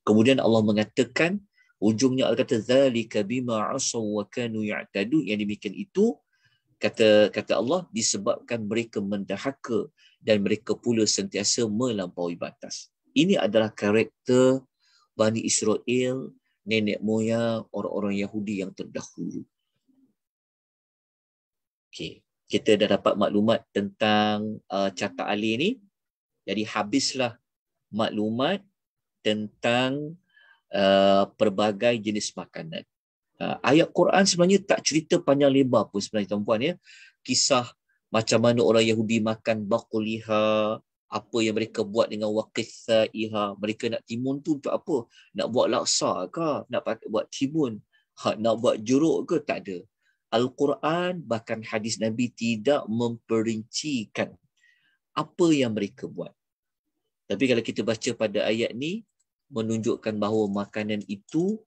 Kemudian Allah mengatakan ujungnya Allah kata zalika bima asaw wa kanu ya'tadu yang demikian itu kata kata Allah disebabkan mereka mendahaka dan mereka pula sentiasa melampaui batas. Ini adalah karakter Bani Israel, nenek moyang orang-orang Yahudi yang terdahulu. Okey, kita dah dapat maklumat tentang uh, carta alih ni. Jadi habislah maklumat tentang uh, pelbagai jenis makanan. Uh, ayat Quran sebenarnya tak cerita panjang lebar pun sebenarnya tuan-puan ya. Kisah macam mana orang Yahudi makan bakuliha, apa yang mereka buat dengan wakitha iha, mereka nak timun tu untuk apa? Nak buat laksa ke? Nak buat timun? Ha, nak buat jeruk ke? Tak ada. Al-Quran bahkan hadis Nabi tidak memperincikan apa yang mereka buat. Tapi kalau kita baca pada ayat ni menunjukkan bahawa makanan itu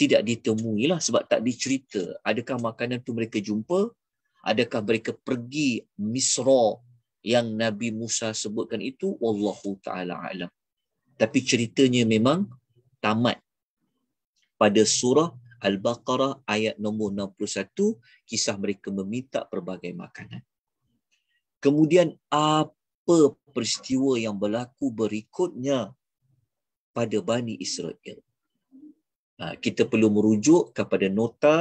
tidak ditemui lah sebab tak dicerita. Adakah makanan tu mereka jumpa? Adakah mereka pergi Misra yang Nabi Musa sebutkan itu? Wallahu taala alam. Tapi ceritanya memang tamat pada surah Al-Baqarah ayat nombor 61 kisah mereka meminta pelbagai makanan. Kemudian apa peristiwa yang berlaku berikutnya pada Bani Israel? Ha, kita perlu merujuk kepada nota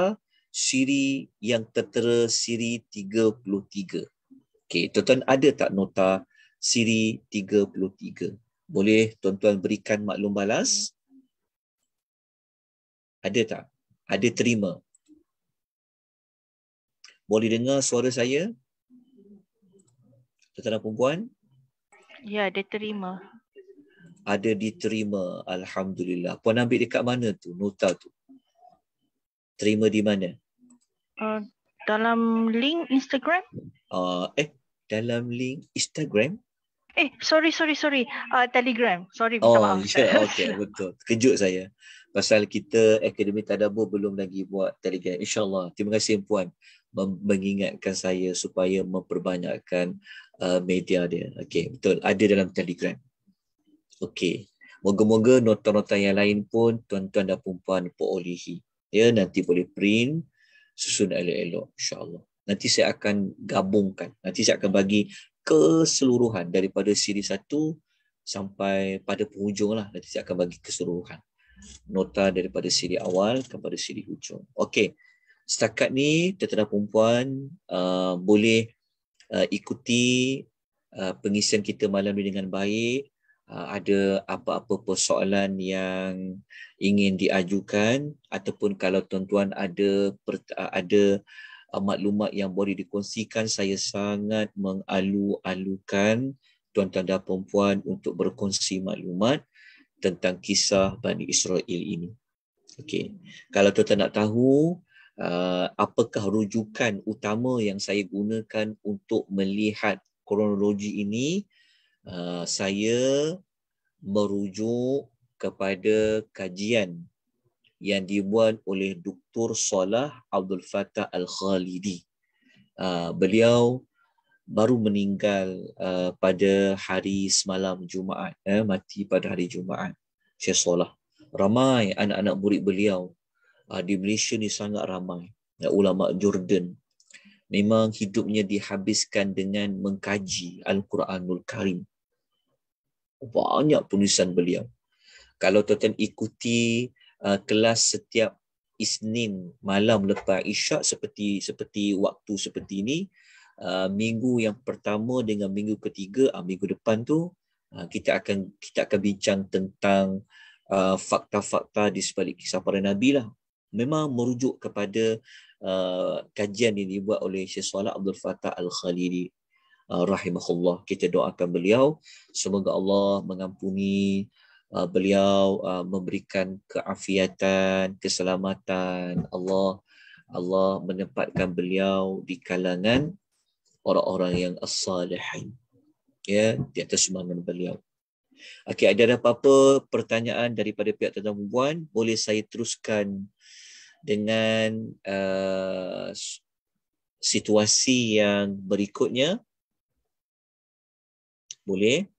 siri yang tertera siri 33. Okey, tuan-tuan ada tak nota siri 33? Boleh tuan-tuan berikan maklum balas? Ada tak? ada terima. Boleh dengar suara saya? Tuan-tuan perempuan? Ya, ada terima. Ada diterima, Alhamdulillah. Puan ambil dekat mana tu, nota tu? Terima di mana? Uh, dalam link Instagram. Uh, eh, dalam link Instagram? Eh, sorry, sorry, sorry. Uh, Telegram. Sorry, minta oh, maaf. Oh, [laughs] yeah, okay, betul. Kejut saya pasal kita Akademi Tadabur belum lagi buat telegram. InsyaAllah. Terima kasih Puan mengingatkan saya supaya memperbanyakkan uh, media dia. Okey, betul. Ada dalam telegram. Okey. Moga-moga nota-nota yang lain pun tuan-tuan dan perempuan perolehi. Ya, nanti boleh print susun elok-elok insyaAllah. Nanti saya akan gabungkan. Nanti saya akan bagi keseluruhan daripada siri satu sampai pada penghujung lah. Nanti saya akan bagi keseluruhan nota daripada siri awal kepada siri hujung. Okey. Setakat ni tetera perempuan uh, boleh uh, ikuti uh, pengisian kita malam ni dengan baik. Uh, ada apa-apa persoalan yang ingin diajukan ataupun kalau tuan-tuan ada per, uh, ada uh, maklumat yang boleh dikongsikan saya sangat mengalu-alukan tuan-tuan dan puan untuk berkongsi maklumat tentang kisah Bani Israel ini. Okey. Kalau tuan nak tahu uh, apakah rujukan utama yang saya gunakan untuk melihat kronologi ini, uh, saya merujuk kepada kajian yang dibuat oleh Dr. Salah Abdul Fattah Al-Khalidi. Uh, beliau baru meninggal uh, pada hari semalam Jumaat eh, mati pada hari Jumaat Syekh Solah ramai anak-anak murid beliau uh, di Malaysia ni sangat ramai uh, ulama Jordan memang hidupnya dihabiskan dengan mengkaji Al-Quranul Karim banyak penulisan beliau kalau tuan-tuan ikuti uh, kelas setiap Isnin malam lepas Isyak seperti seperti waktu seperti ini Uh, minggu yang pertama dengan minggu ketiga uh, minggu depan tu uh, kita akan kita akan bincang tentang uh, fakta-fakta di sebalik kisah para nabi lah. Memang merujuk kepada uh, kajian yang dibuat oleh Syekh Salah Abdul Fatah Al-Khalili uh, rahimahullah kita doakan beliau semoga Allah mengampuni uh, beliau memberikan keafiatan keselamatan Allah Allah menempatkan beliau di kalangan orang-orang yang as-salihin. Ya, di atas sumbangan beliau. Okey, ada apa-apa pertanyaan daripada pihak tuan-tuan puan, boleh saya teruskan dengan uh, situasi yang berikutnya? Boleh?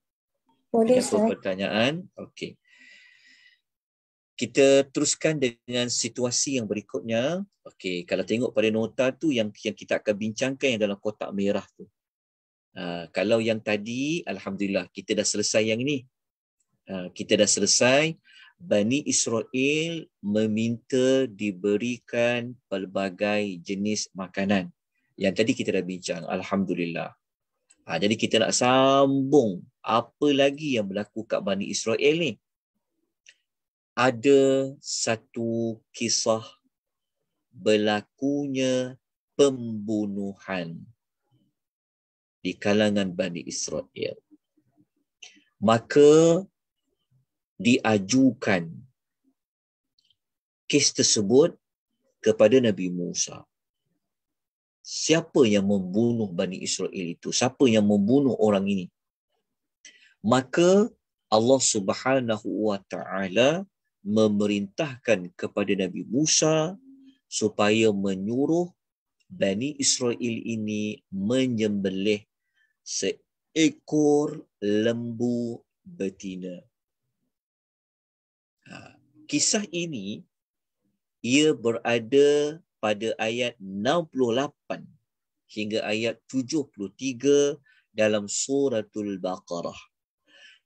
Boleh, Ada apa pertanyaan? Okey kita teruskan dengan situasi yang berikutnya. Okey, kalau tengok pada nota tu yang yang kita akan bincangkan yang dalam kotak merah tu. Uh, kalau yang tadi, alhamdulillah kita dah selesai yang ini. Uh, kita dah selesai. Bani Israel meminta diberikan pelbagai jenis makanan. Yang tadi kita dah bincang, alhamdulillah. Uh, jadi kita nak sambung apa lagi yang berlaku kat Bani Israel ni? ada satu kisah berlakunya pembunuhan di kalangan Bani Israel. Maka diajukan kes tersebut kepada Nabi Musa. Siapa yang membunuh Bani Israel itu? Siapa yang membunuh orang ini? Maka Allah Subhanahu wa taala memerintahkan kepada Nabi Musa supaya menyuruh Bani Israel ini menyembelih seekor lembu betina. Ha, kisah ini ia berada pada ayat 68 hingga ayat 73 dalam suratul Baqarah.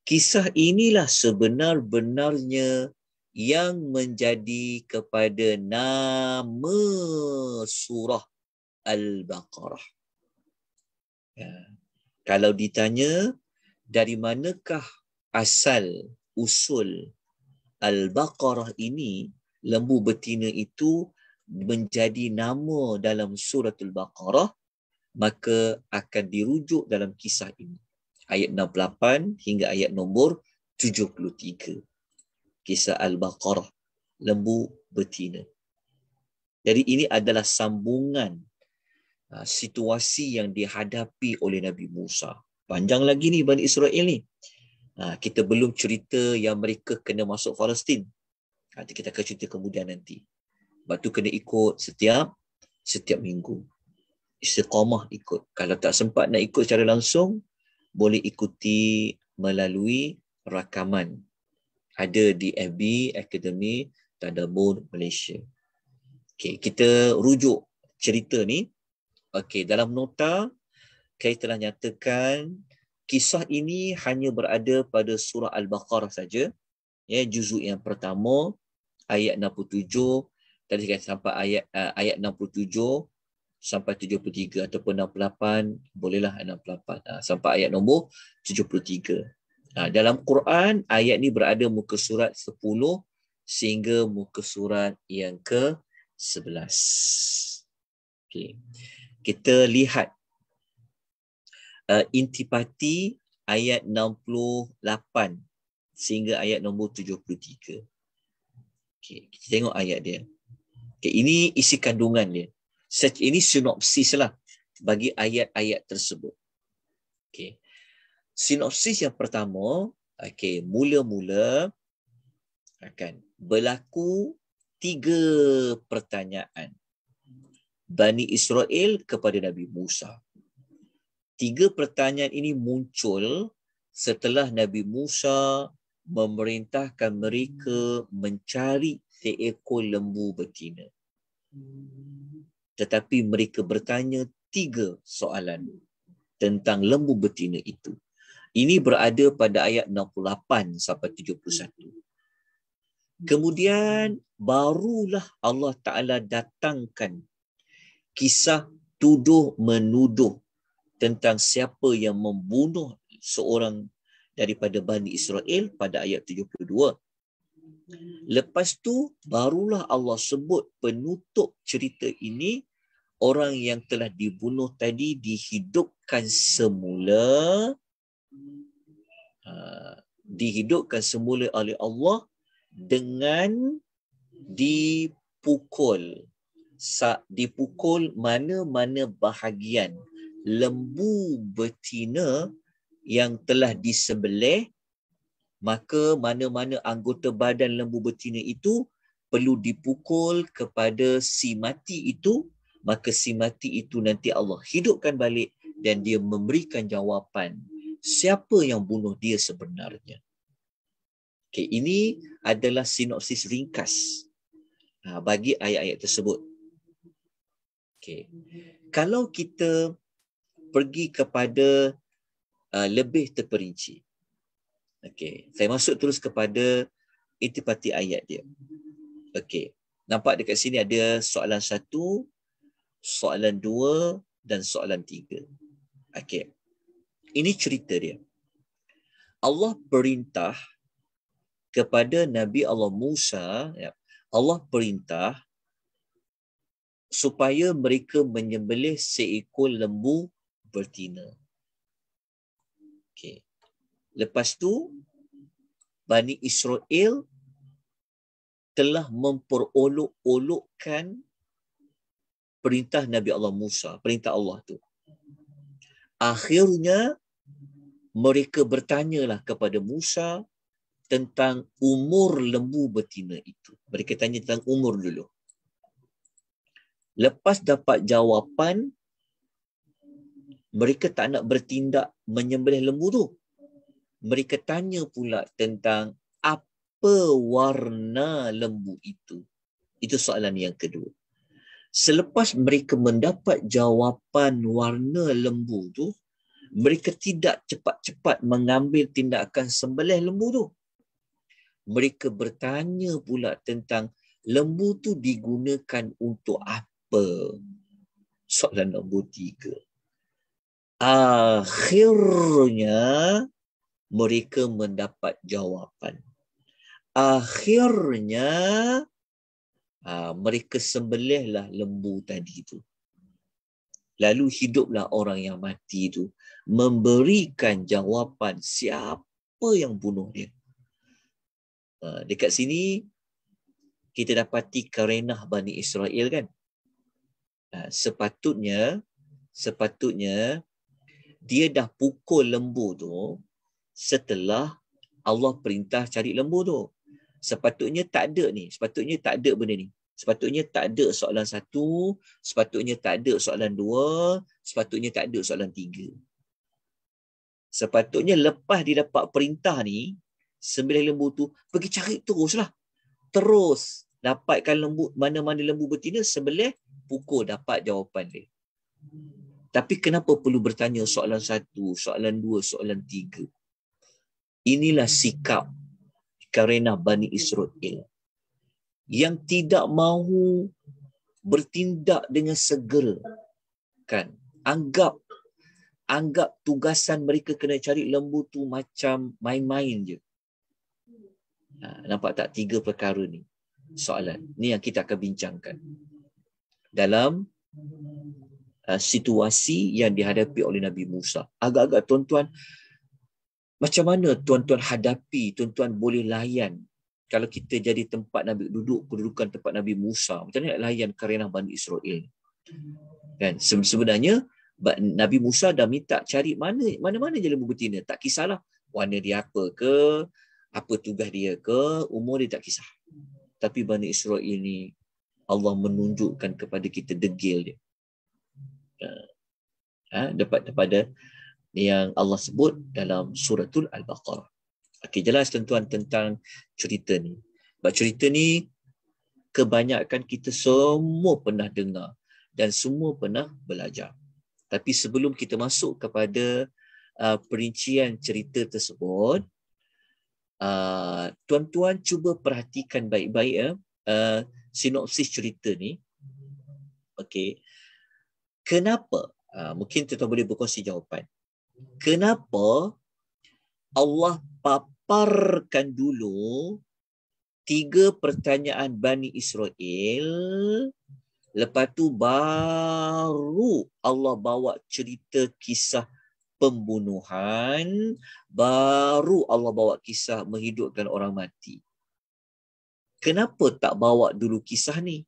Kisah inilah sebenar-benarnya yang menjadi kepada nama surah Al-Baqarah. Ya. Kalau ditanya dari manakah asal usul Al-Baqarah ini, lembu betina itu menjadi nama dalam surah Al-Baqarah, maka akan dirujuk dalam kisah ini. Ayat 68 hingga ayat nombor 73 kisah Al-Baqarah, lembu betina. Jadi ini adalah sambungan uh, situasi yang dihadapi oleh Nabi Musa. Panjang lagi ni Bani Israel ni. Uh, kita belum cerita yang mereka kena masuk Palestin. Uh, nanti kita akan cerita kemudian nanti. Sebab tu kena ikut setiap setiap minggu. Istiqamah ikut. Kalau tak sempat nak ikut secara langsung, boleh ikuti melalui rakaman ada di FB Academy Tadabbur Malaysia. Okey, kita rujuk cerita ni. Okey, dalam nota Kai telah nyatakan kisah ini hanya berada pada surah Al-Baqarah saja. Ya, juzuk yang pertama ayat 67 tadi kan sampai ayat uh, ayat 67 sampai 73 ataupun 68 bolehlah 68 ah, sampai ayat nombor 73. Ha, dalam Quran ayat ni berada muka surat 10 sehingga muka surat yang ke-11. Okay, Kita lihat uh, intipati ayat 68 sehingga ayat nombor 73. Okay, kita tengok ayat dia. Okay, ini isi kandungan dia. Search ini sinopsis lah bagi ayat-ayat tersebut. Okay sinopsis yang pertama okey mula-mula akan berlaku tiga pertanyaan Bani Israel kepada Nabi Musa. Tiga pertanyaan ini muncul setelah Nabi Musa memerintahkan mereka mencari seekor lembu betina. Tetapi mereka bertanya tiga soalan tentang lembu betina itu. Ini berada pada ayat 68 sampai 71. Kemudian barulah Allah Taala datangkan kisah tuduh menuduh tentang siapa yang membunuh seorang daripada Bani Israel pada ayat 72. Lepas tu barulah Allah sebut penutup cerita ini orang yang telah dibunuh tadi dihidupkan semula uh, dihidupkan semula oleh Allah dengan dipukul Sa- dipukul mana-mana bahagian lembu betina yang telah disebelih maka mana-mana anggota badan lembu betina itu perlu dipukul kepada si mati itu maka si mati itu nanti Allah hidupkan balik dan dia memberikan jawapan siapa yang bunuh dia sebenarnya. Okay, ini adalah sinopsis ringkas ha, bagi ayat-ayat tersebut. Okay. Kalau kita pergi kepada uh, lebih terperinci. Okay. Saya masuk terus kepada intipati ayat dia. Okay. Nampak dekat sini ada soalan satu, soalan dua dan soalan tiga. Okay ini cerita dia. Allah perintah kepada Nabi Allah Musa, ya, Allah perintah supaya mereka menyembelih seekor lembu betina. Okay. Lepas tu, Bani Israel telah memperolok-olokkan perintah Nabi Allah Musa, perintah Allah tu. Akhirnya mereka bertanyalah kepada Musa tentang umur lembu betina itu. Mereka tanya tentang umur dulu. Lepas dapat jawapan, mereka tak nak bertindak menyembelih lembu tu. Mereka tanya pula tentang apa warna lembu itu. Itu soalan yang kedua. Selepas mereka mendapat jawapan warna lembu tu, mereka tidak cepat-cepat mengambil tindakan sembelih lembu tu. Mereka bertanya pula tentang lembu tu digunakan untuk apa? Soalan nombor tiga. Akhirnya mereka mendapat jawapan. Akhirnya ah, mereka sembelihlah lembu tadi tu lalu hiduplah orang yang mati itu memberikan jawapan siapa yang bunuh dia. Ha, dekat sini, kita dapati karenah Bani Israel kan? Ha, sepatutnya, sepatutnya dia dah pukul lembu tu setelah Allah perintah cari lembu tu. Sepatutnya tak ada ni. Sepatutnya tak ada benda ni sepatutnya tak ada soalan satu, sepatutnya tak ada soalan dua, sepatutnya tak ada soalan tiga. Sepatutnya lepas dia dapat perintah ni, sembilan lembu tu pergi cari teruslah. Terus dapatkan lembu mana-mana lembu betina sebelah pukul dapat jawapan dia. Tapi kenapa perlu bertanya soalan satu, soalan dua, soalan tiga? Inilah sikap karena Bani Israel yang tidak mahu bertindak dengan segera kan anggap anggap tugasan mereka kena cari lembu tu macam main-main je ha, nampak tak tiga perkara ni soalan ni yang kita akan bincangkan dalam uh, situasi yang dihadapi oleh Nabi Musa agak-agak tuan-tuan macam mana tuan-tuan hadapi tuan-tuan boleh layan kalau kita jadi tempat Nabi duduk kedudukan tempat Nabi Musa macam mana nak layan kerana Bani Israel kan sebenarnya Nabi Musa dah minta cari mana mana-mana je lembu betina tak kisahlah warna dia apa ke apa tugas dia ke umur dia tak kisah tapi Bani Israel ni Allah menunjukkan kepada kita degil dia ha, ha? dapat kepada yang Allah sebut dalam suratul al-baqarah Okey, jelas tentuan tentang cerita ni. Sebab cerita ni kebanyakan kita semua pernah dengar dan semua pernah belajar. Tapi sebelum kita masuk kepada uh, perincian cerita tersebut, uh, tuan-tuan cuba perhatikan baik-baik ya, uh, sinopsis cerita ni. Okey. Kenapa? Uh, mungkin tuan-tuan boleh berkongsi jawapan. Kenapa Allah paparkan dulu tiga pertanyaan Bani Israel. Lepas tu baru Allah bawa cerita kisah pembunuhan. Baru Allah bawa kisah menghidupkan orang mati. Kenapa tak bawa dulu kisah ni?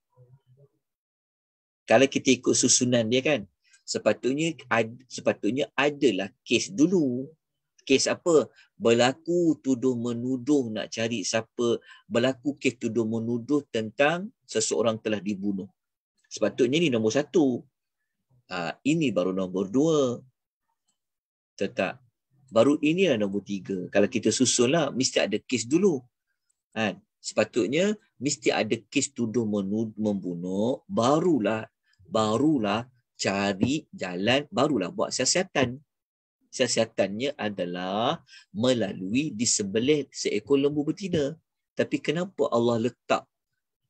Kalau kita ikut susunan dia kan, sepatutnya ad, sepatutnya adalah kes dulu kes apa berlaku tuduh menuduh nak cari siapa berlaku kes tuduh menuduh tentang seseorang telah dibunuh sepatutnya ni nombor satu uh, ini baru nombor dua tetap baru ini adalah nombor tiga kalau kita susun lah, mesti ada kes dulu kan sepatutnya mesti ada kes tuduh menuduh, membunuh barulah barulah cari jalan barulah buat siasatan siasatannya adalah melalui di sebelah seekor lembu betina. Tapi kenapa Allah letak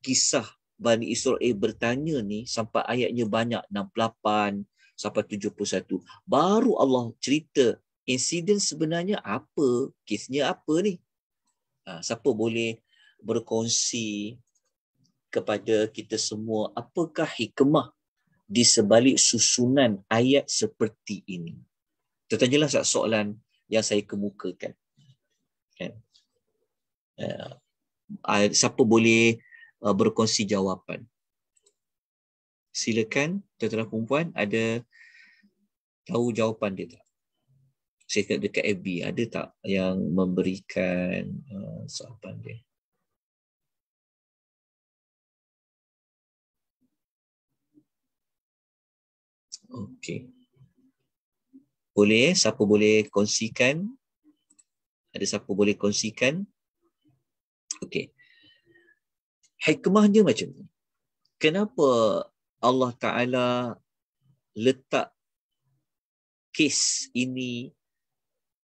kisah Bani Israel bertanya ni sampai ayatnya banyak 68 sampai 71 baru Allah cerita insiden sebenarnya apa kisnya apa ni ha, siapa boleh berkongsi kepada kita semua apakah hikmah di sebalik susunan ayat seperti ini tertanyalah satu soalan yang saya kemukakan. Kan? Uh, siapa boleh uh, berkongsi jawapan? Silakan, tuan-tuan perempuan ada tahu jawapan dia tak? Saya dekat, dekat FB, ada tak yang memberikan uh, soalan dia? Okay. Boleh, siapa boleh kongsikan? Ada siapa boleh kongsikan? Okey. Hikmahnya macam ni. Kenapa Allah Ta'ala letak kes ini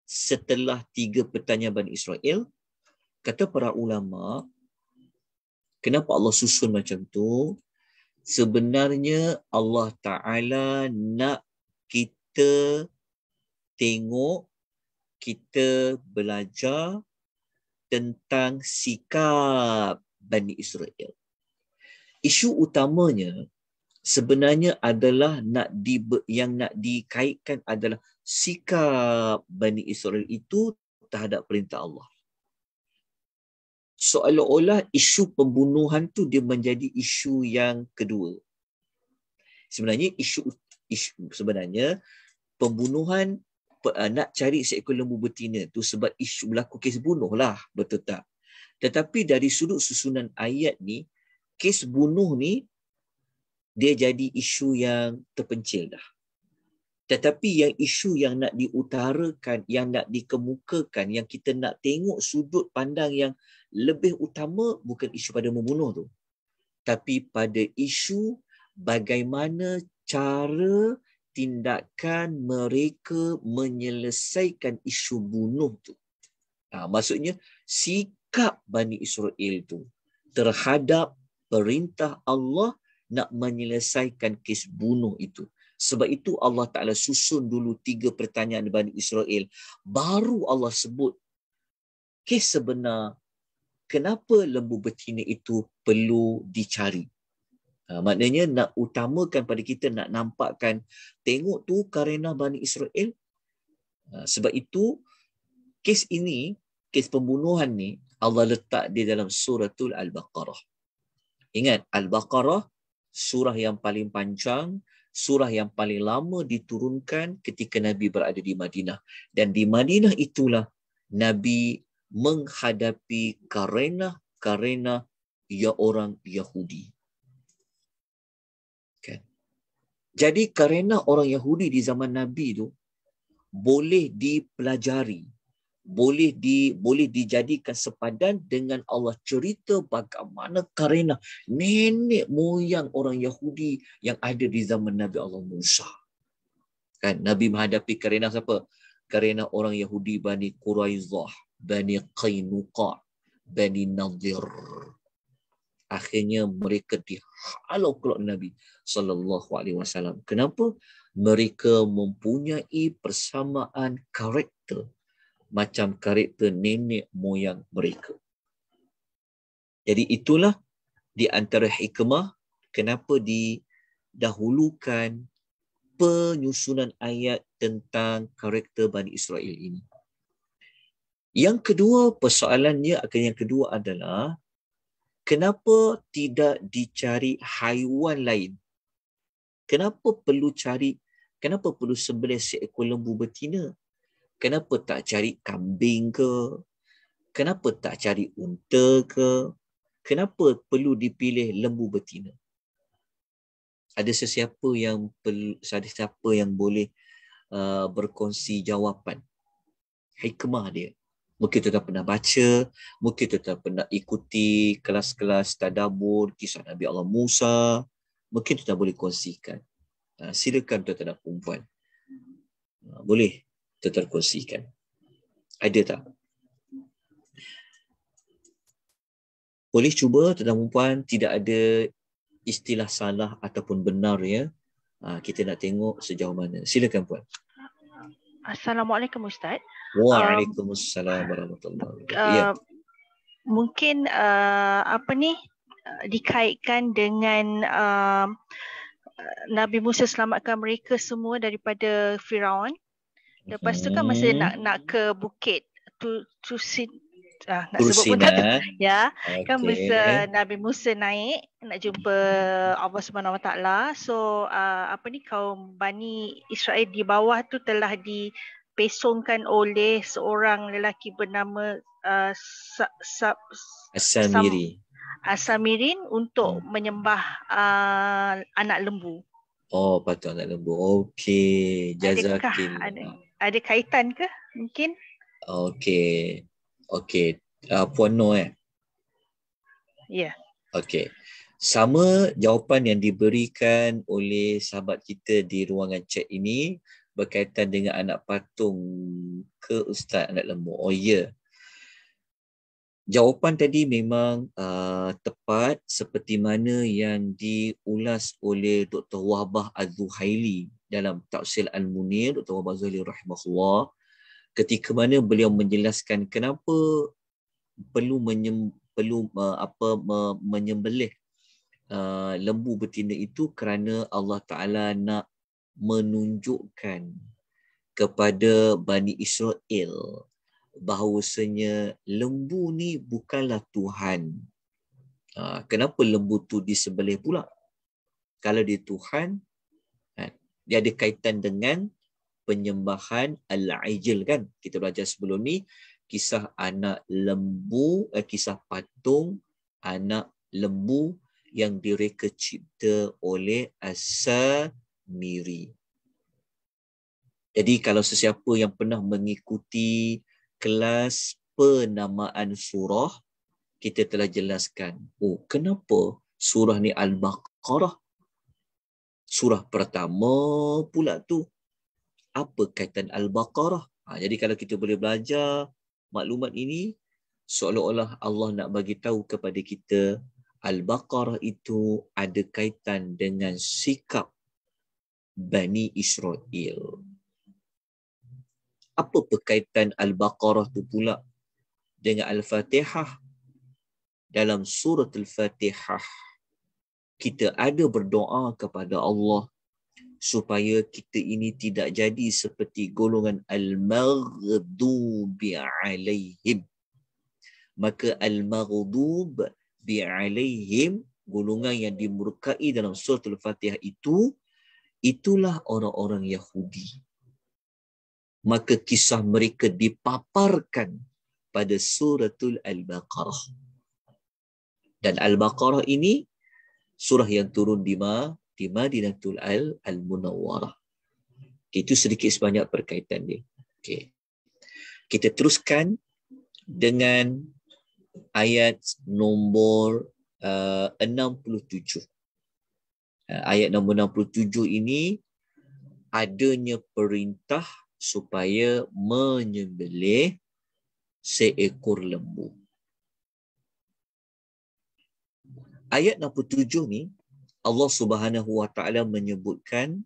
setelah tiga pertanyaan Bani Israel? Kata para ulama, kenapa Allah susun macam tu? Sebenarnya Allah Ta'ala nak kita kita tengok kita belajar tentang sikap Bani Israel. Isu utamanya sebenarnya adalah nak di, yang nak dikaitkan adalah sikap Bani Israel itu terhadap perintah Allah. Seolah-olah isu pembunuhan tu dia menjadi isu yang kedua. Sebenarnya isu, isu sebenarnya pembunuhan uh, nak cari seekor lembu betina tu sebab isu berlaku kes bunuh lah bertetap. Tetapi dari sudut susunan ayat ni, kes bunuh ni dia jadi isu yang terpencil dah. Tetapi yang isu yang nak diutarakan, yang nak dikemukakan, yang kita nak tengok sudut pandang yang lebih utama bukan isu pada membunuh tu. Tapi pada isu bagaimana cara tindakan mereka menyelesaikan isu bunuh tu. Ha, maksudnya sikap Bani Israel tu terhadap perintah Allah nak menyelesaikan kes bunuh itu. Sebab itu Allah Ta'ala susun dulu tiga pertanyaan Bani Israel. Baru Allah sebut kes sebenar kenapa lembu betina itu perlu dicari. Ha, maknanya nak utamakan pada kita nak nampakkan tengok tu karena Bani Israel. Ha, sebab itu kes ini, kes pembunuhan ni Allah letak di dalam suratul Al-Baqarah. Ingat Al-Baqarah surah yang paling panjang, surah yang paling lama diturunkan ketika Nabi berada di Madinah. Dan di Madinah itulah Nabi menghadapi karena karena ia ya orang Yahudi. Jadi kerana orang Yahudi di zaman Nabi tu boleh dipelajari, boleh di boleh dijadikan sepadan dengan Allah cerita bagaimana kerana nenek moyang orang Yahudi yang ada di zaman Nabi Allah Musa. Kan Nabi menghadapi kerana siapa? Kerana orang Yahudi Bani Quraizah, Bani Qainuqa, Bani Nadir akhirnya mereka dihalau keluar Nabi sallallahu alaihi wasallam. Kenapa? Mereka mempunyai persamaan karakter macam karakter nenek moyang mereka. Jadi itulah di antara hikmah kenapa di dahulukan penyusunan ayat tentang karakter Bani Israel ini. Yang kedua persoalannya, akhirnya yang kedua adalah kenapa tidak dicari haiwan lain? Kenapa perlu cari, kenapa perlu sebelah seekor lembu betina? Kenapa tak cari kambing ke? Kenapa tak cari unta ke? Kenapa perlu dipilih lembu betina? Ada sesiapa yang perlu, ada sesiapa yang boleh uh, berkongsi jawapan? Hikmah dia mungkin tuan-tuan pernah baca, mungkin tuan-tuan pernah ikuti kelas-kelas Tadabur, kisah Nabi Allah Musa, mungkin tuan-tuan boleh kongsikan. Ha, silakan tuan-tuan dan perempuan. Ha, boleh tuan-tuan kongsikan. Ada tak? Boleh cuba tuan-tuan perempuan, tidak ada istilah salah ataupun benar ya. Ha, kita nak tengok sejauh mana. Silakan puan. Uh, Assalamualaikum Ustaz. Waalaikumsalam um, warahmatullahi wabarakatuh. Yeah. Uh, ya. Mungkin uh, apa ni uh, dikaitkan dengan um, uh, Nabi Musa selamatkan mereka semua daripada Firaun. Lepas tu kan masa hmm. nak nak ke bukit tu tu sin ah, nak Bursina. sebut pun tak [laughs] ya okay. kan bisa eh, Nabi Musa naik nak jumpa Allah Subhanahu Wa Taala so uh, apa ni kaum Bani Israel di bawah tu telah dipesongkan oleh seorang lelaki bernama uh, ah, Sab Asamiri Asamirin untuk hmm. menyembah uh, anak lembu Oh patut anak lembu okey jazakillah ada, ada kaitan ke mungkin Okay, Okey, uh, Puan Noor eh? Ya. Yeah. Okey, sama jawapan yang diberikan oleh sahabat kita di ruangan chat ini berkaitan dengan anak patung ke Ustaz Anak Lembu. Oh ya. Yeah. Jawapan tadi memang uh, tepat seperti mana yang diulas oleh Dr. Wahbah Az-Zuhaili dalam Tafsir Al-Munir Dr. Wahbah Az-Zuhaili rahimahullah ketika mana beliau menjelaskan kenapa perlu menyem, perlu uh, apa me, menyembelih uh, lembu betina itu kerana Allah Taala nak menunjukkan kepada Bani Israel bahawasanya lembu ni bukanlah Tuhan. Uh, kenapa lembu tu disembelih pula? Kalau dia Tuhan, kan, dia ada kaitan dengan penyembahan al-ijil kan kita belajar sebelum ni kisah anak lembu eh, kisah patung anak lembu yang direka cipta oleh Asamiri. Jadi kalau sesiapa yang pernah mengikuti kelas penamaan surah, kita telah jelaskan, oh kenapa surah ni Al-Baqarah? Surah pertama pula tu apa kaitan Al-Baqarah. Ha, jadi kalau kita boleh belajar maklumat ini, seolah-olah Allah nak bagi tahu kepada kita Al-Baqarah itu ada kaitan dengan sikap Bani Israel. Apa perkaitan Al-Baqarah tu pula dengan Al-Fatihah? Dalam surat Al-Fatihah, kita ada berdoa kepada Allah supaya kita ini tidak jadi seperti golongan al-maghdubi alaihim maka al-maghdub bi alaihim golongan yang dimurkai dalam surah al-fatihah itu itulah orang-orang Yahudi maka kisah mereka dipaparkan pada suratul al-baqarah dan al-baqarah ini surah yang turun di Ma di Madinatul Al Al Munawwarah. Itu sedikit sebanyak berkaitan dia. Okay. Kita teruskan dengan ayat nombor uh, 67. Uh, ayat nombor 67 ini adanya perintah supaya menyembelih seekor lembu. Ayat 67 ni Allah Subhanahu Wa Taala menyebutkan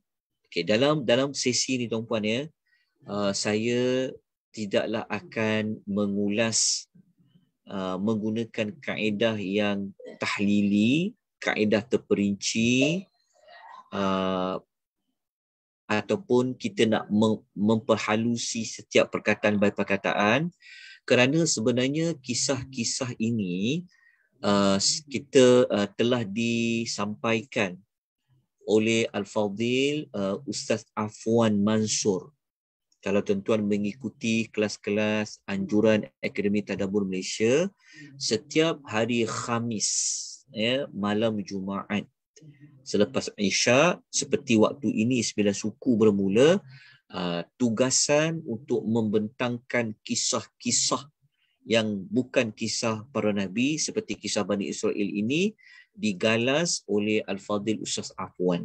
okay, dalam dalam sesi ni tuan-puan ya uh, saya tidaklah akan mengulas uh, menggunakan kaedah yang tahlili kaedah terperinci uh, ataupun kita nak memperhalusi setiap perkataan baik perkataan kerana sebenarnya kisah-kisah ini uh, kita uh, telah disampaikan oleh Al-Fadhil uh, Ustaz Afwan Mansur. Kalau tuan-tuan mengikuti kelas-kelas anjuran Akademi Tadabbur Malaysia, setiap hari Khamis, ya, malam Jumaat, selepas Isya, seperti waktu ini sembilan suku bermula, uh, tugasan untuk membentangkan kisah-kisah yang bukan kisah para nabi seperti kisah Bani Israel ini digalas oleh Al-Fadil Ustaz Afwan.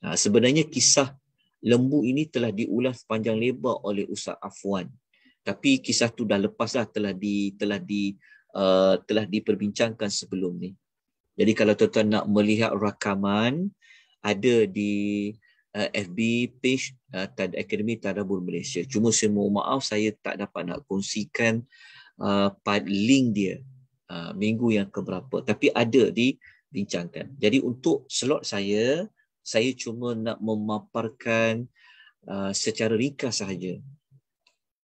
Ha, sebenarnya kisah lembu ini telah diulas panjang lebar oleh Ustaz Afwan. Tapi kisah tu dah lepaslah telah di telah di uh, telah diperbincangkan sebelum ni. Jadi kalau tuan-tuan nak melihat rakaman ada di uh, FB page uh, Tad Academy Tadabur Malaysia. Cuma saya mohon maaf saya tak dapat nak kongsikan Uh, pada link dia uh, minggu yang keberapa tapi ada di bincangkan. Jadi untuk slot saya saya cuma nak memaparkan uh, secara ringkas sahaja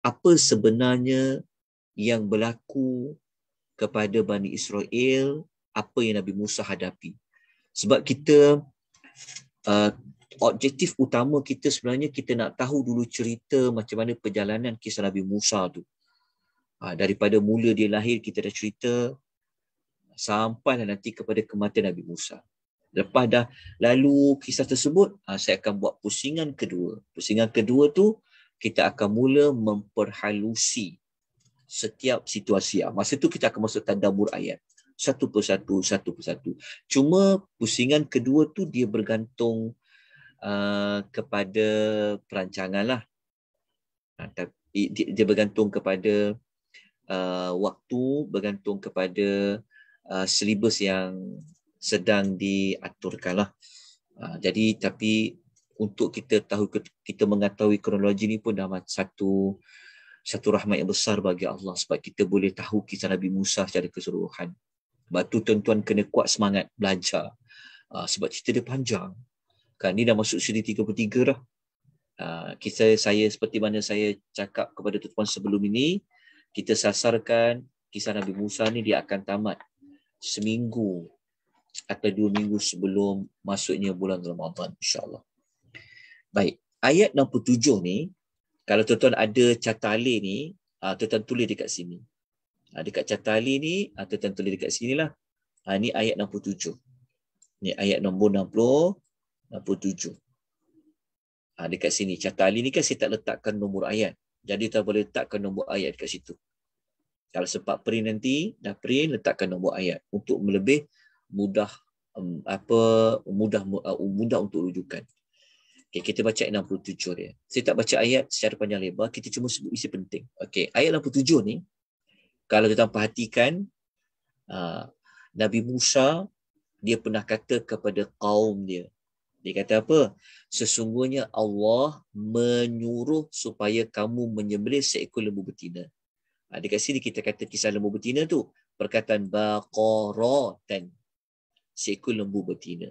apa sebenarnya yang berlaku kepada Bani Israel apa yang Nabi Musa hadapi. Sebab kita uh, objektif utama kita sebenarnya kita nak tahu dulu cerita macam mana perjalanan kisah Nabi Musa tu. Uh, Ah, daripada mula dia lahir kita dah cerita sampai lah nanti kepada kematian Nabi Musa. Lepas dah lalu kisah tersebut, ah, saya akan buat pusingan kedua. Pusingan kedua tu kita akan mula memperhalusi setiap situasi. Ha. Masa tu kita akan masuk tadabbur ayat satu persatu satu persatu. Cuma pusingan kedua tu dia bergantung uh, kepada perancangan lah. Ha, dia bergantung kepada uh, waktu bergantung kepada uh, silibus yang sedang diaturkan lah. Uh, jadi tapi untuk kita tahu kita mengetahui kronologi ni pun dah satu satu rahmat yang besar bagi Allah sebab kita boleh tahu kisah Nabi Musa secara keseluruhan. Sebab tu tuan-tuan kena kuat semangat belajar. Uh, sebab cerita dia panjang. Kan ni dah masuk seri 33 dah. Uh, kisah saya seperti mana saya cakap kepada tuan-tuan sebelum ini, kita sasarkan kisah Nabi Musa ni dia akan tamat seminggu atau dua minggu sebelum masuknya bulan Ramadan insyaAllah. Baik, ayat 67 ni, kalau tuan-tuan ada catali ni, ah, tuan-tuan tulis dekat sini. Uh, dekat catali ni, ah, tuan-tuan tulis dekat sini lah. Uh, ni ayat 67. Ni ayat nombor 60, 67. Ha, dekat sini catali ni kan saya tak letakkan nombor ayat jadi tak boleh letakkan nombor ayat dekat situ. Kalau sempat print nanti, dah print, letakkan nombor ayat untuk lebih mudah um, apa mudah uh, mudah untuk rujukan. Okay, kita baca ayat 67 dia. Saya tak baca ayat secara panjang lebar, kita cuma sebut isi penting. Okay, ayat 67 ni, kalau kita perhatikan, uh, Nabi Musa, dia pernah kata kepada kaum dia, dia kata apa? Sesungguhnya Allah menyuruh supaya kamu menyembelih seekor lembu betina. Ha, dekat sini kita kata kisah lembu betina tu perkataan baqaratan seekor lembu betina.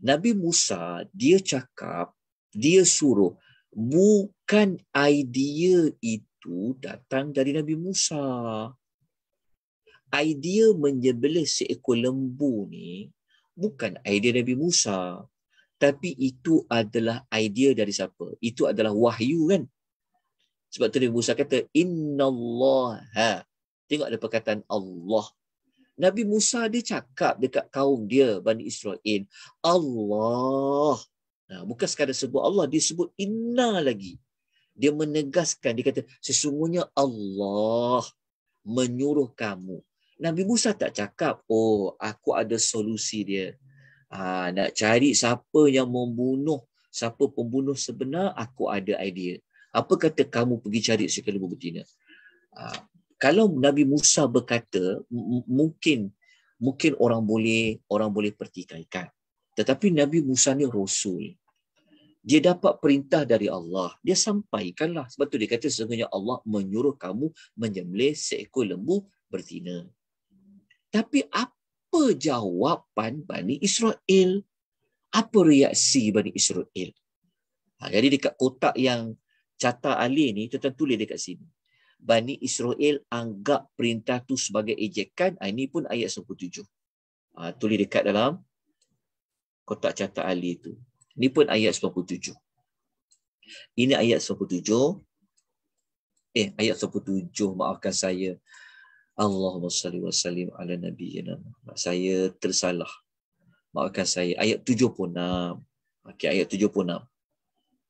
Nabi Musa dia cakap, dia suruh bukan idea itu datang dari Nabi Musa. Idea menyembelih seekor lembu ni bukan idea Nabi Musa. Tapi itu adalah idea dari siapa? Itu adalah wahyu kan? Sebab tu Nabi Musa kata, Inna Allah. Tengok ada perkataan Allah. Nabi Musa dia cakap dekat kaum dia, Bani Israel, Allah. Nah, bukan sekadar sebut Allah, dia sebut Inna lagi. Dia menegaskan, dia kata, sesungguhnya Allah menyuruh kamu. Nabi Musa tak cakap, oh aku ada solusi dia. Ha, nak cari siapa yang membunuh, siapa pembunuh sebenar, aku ada idea. Apa kata kamu pergi cari sekali betina? Ha, kalau Nabi Musa berkata, mungkin mungkin orang boleh orang boleh pertikaikan. Tetapi Nabi Musa ni Rasul. Dia dapat perintah dari Allah. Dia sampaikanlah. Sebab tu dia kata sebenarnya Allah menyuruh kamu menyembelih seekor lembu bertina. Tapi apa jawapan Bani Israel? Apa reaksi Bani Israel? Ha, jadi dekat kotak yang catat Ali ni, tuan-tuan tulis dekat sini. Bani Israel anggap perintah tu sebagai ejekan. Ha, ini pun ayat 97. Ha, tulis dekat dalam kotak catat Ali tu. Ini pun ayat 97. Ini ayat 97. Eh, ayat 97, maafkan saya. Allahumma salli wa sallim ala nabiyyina Muhammad. Saya tersalah. Maafkan saya. Ayat 76. Okey, ayat 76.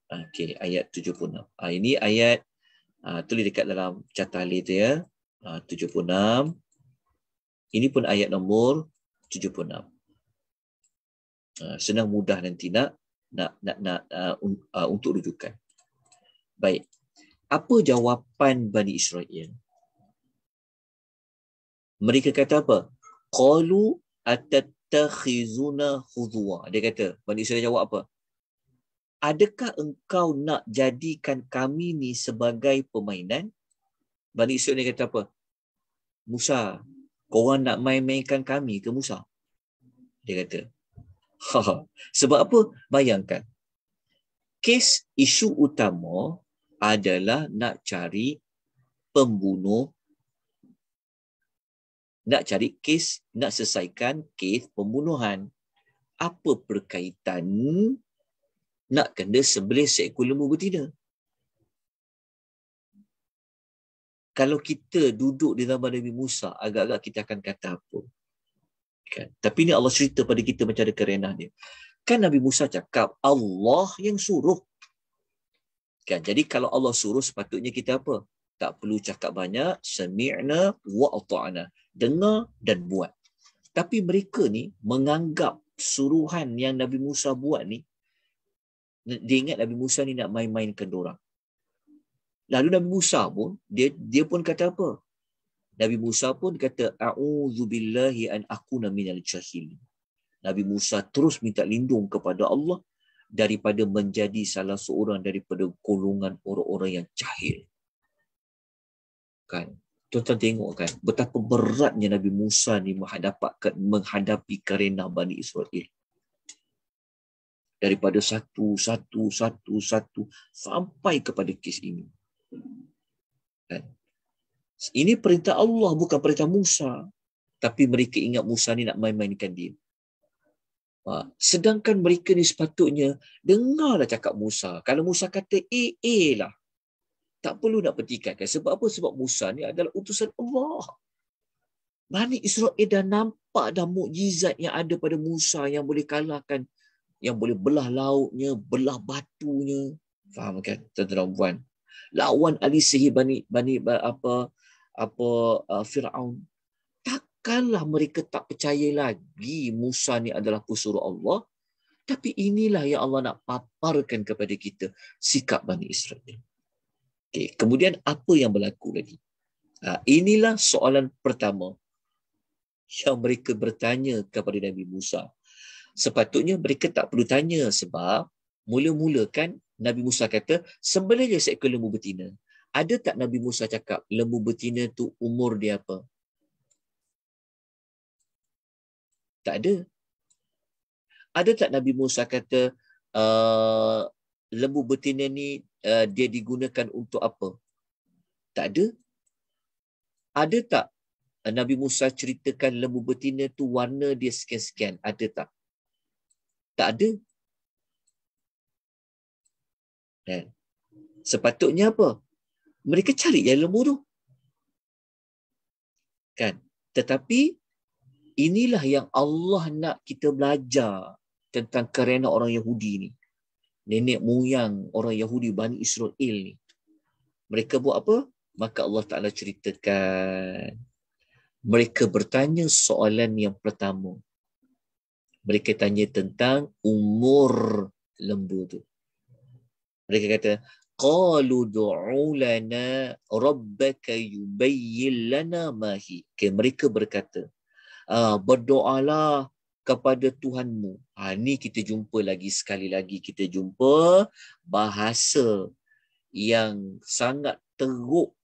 Okey, ayat 76. Uh, ah, ini ayat uh, tulis dekat dalam catat ahli tu ya. Ah, uh, 76. Ini pun ayat nombor 76. Uh, senang mudah nanti nak nak nak, nak uh, untuk rujukan. Baik. Apa jawapan Bani Israel? mereka kata apa qalu atattakhizuna khudwa dia kata Bani Israel jawab apa adakah engkau nak jadikan kami ni sebagai permainan Bani Israel ni kata apa Musa kau nak main-mainkan kami ke Musa dia kata Haha. Ha. sebab apa bayangkan kes isu utama adalah nak cari pembunuh nak cari kes, nak selesaikan kes pembunuhan. Apa berkaitan nak kena sebelah seekor lembu betina? Kalau kita duduk di zaman Nabi Musa, agak-agak kita akan kata apa? Kan? Tapi ini Allah cerita pada kita macam ada kerenah dia. Kan Nabi Musa cakap, Allah yang suruh. Kan? Jadi kalau Allah suruh, sepatutnya kita apa? tak perlu cakap banyak sami'na wa ata'na dengar dan buat tapi mereka ni menganggap suruhan yang Nabi Musa buat ni dia ingat Nabi Musa ni nak main-mainkan main orang lalu Nabi Musa pun dia dia pun kata apa Nabi Musa pun kata a'udzu billahi an akuna minal jahil Nabi Musa terus minta lindung kepada Allah daripada menjadi salah seorang daripada golongan orang-orang yang jahil kan tuan-tuan tengok kan betapa beratnya Nabi Musa ni menghadapi menghadapi karena Bani Israel daripada satu satu satu satu sampai kepada kes ini kan ini perintah Allah bukan perintah Musa tapi mereka ingat Musa ni nak main-mainkan dia Ha, sedangkan mereka ni sepatutnya dengarlah cakap Musa. Kalau Musa kata A, eh, A eh lah tak perlu nak pertikaikan. Sebab apa? Sebab Musa ni adalah utusan Allah. Bani Israel dah nampak dah mukjizat yang ada pada Musa yang boleh kalahkan, yang boleh belah lautnya, belah batunya. Faham kan, tuan-tuan Lawan Ali Sihir Bani, Bani apa, apa uh, Fir'aun. Takkanlah mereka tak percaya lagi Musa ni adalah pesuruh Allah. Tapi inilah yang Allah nak paparkan kepada kita sikap Bani Israel. Okay. Kemudian apa yang berlaku lagi? Uh, inilah soalan pertama yang mereka bertanya kepada Nabi Musa. Sepatutnya mereka tak perlu tanya sebab mula-mula kan Nabi Musa kata sembelih je seekor lembu betina. Ada tak Nabi Musa cakap lembu betina tu umur dia apa? Tak ada. Ada tak Nabi Musa kata uh, lembu betina ni Uh, dia digunakan untuk apa? Tak ada. Ada tak uh, Nabi Musa ceritakan lembu betina tu warna dia sekian-sekian? Ada tak? Tak ada. Eh. Sepatutnya apa? Mereka cari yang lembu tu. Kan? Tetapi inilah yang Allah nak kita belajar tentang kerana orang Yahudi ni nenek moyang orang Yahudi Bani Israel ni. Mereka buat apa? Maka Allah Ta'ala ceritakan. Mereka bertanya soalan yang pertama. Mereka tanya tentang umur lembu tu. Mereka kata, Qalu du'ulana rabbaka yubayyillana mahi. Okay, mereka berkata, ah, berdoalah kepada Tuhanmu. Ha, ni kita jumpa lagi sekali lagi kita jumpa bahasa yang sangat teruk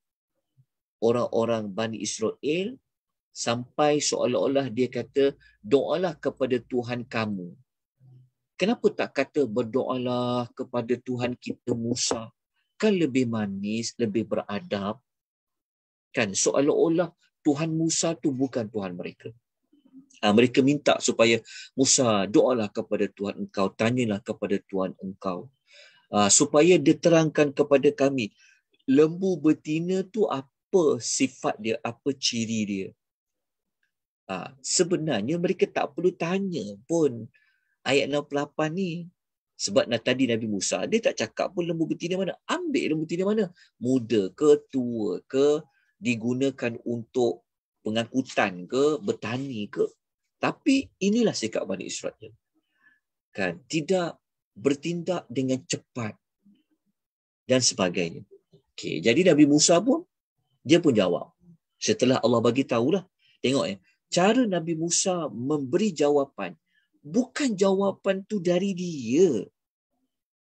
orang-orang Bani Israel sampai seolah-olah dia kata doalah kepada Tuhan kamu. Kenapa tak kata berdoalah kepada Tuhan kita Musa? Kan lebih manis, lebih beradab. Kan seolah-olah Tuhan Musa tu bukan Tuhan mereka. Ha, mereka minta supaya Musa doalah kepada Tuhan engkau, tanyalah kepada Tuhan engkau. Ha, supaya diterangkan kepada kami, lembu betina tu apa sifat dia, apa ciri dia. Ha, sebenarnya mereka tak perlu tanya pun ayat 68 ni. Sebab nah, tadi Nabi Musa, dia tak cakap pun lembu betina mana. Ambil lembu betina mana. Muda ke, tua ke, digunakan untuk pengangkutan ke, bertani ke, tapi inilah sikap Bani Israel. Kan, tidak bertindak dengan cepat dan sebagainya. Okey, jadi Nabi Musa pun dia pun jawab. Setelah Allah bagi tahulah, tengok ya. Cara Nabi Musa memberi jawapan bukan jawapan tu dari dia.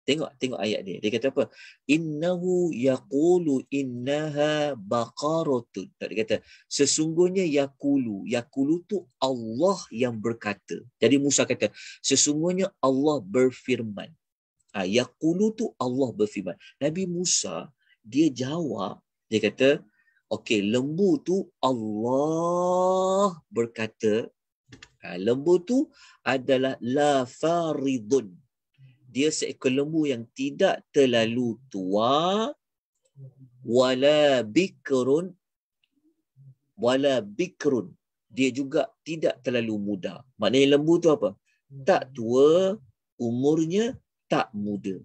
Tengok tengok ayat dia. Dia kata apa? Innahu yaqulu innaha baqaratun. Tak dia kata sesungguhnya yaqulu. Yaqulu tu Allah yang berkata. Jadi Musa kata sesungguhnya Allah berfirman. Ha, yaqulu tu Allah berfirman. Nabi Musa dia jawab dia kata okey lembu tu Allah berkata. Ha, lembu tu adalah la faridun dia seekor lembu yang tidak terlalu tua wala bikrun wala bikrun dia juga tidak terlalu muda maknanya lembu tu apa tak tua umurnya tak muda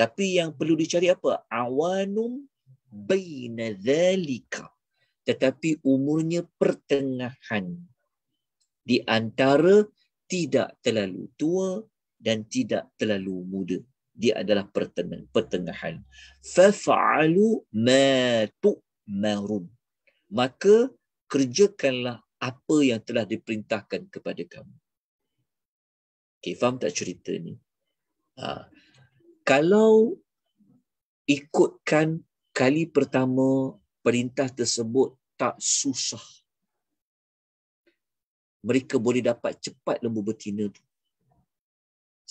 tapi yang perlu dicari apa awanum baina dhalika tetapi umurnya pertengahan di antara tidak terlalu tua dan tidak terlalu muda dia adalah pertengahan pertengahan fa'alu ma tu'marun maka kerjakanlah apa yang telah diperintahkan kepada kamu okey faham tak cerita ni ha. kalau ikutkan kali pertama perintah tersebut tak susah mereka boleh dapat cepat lembu betina tu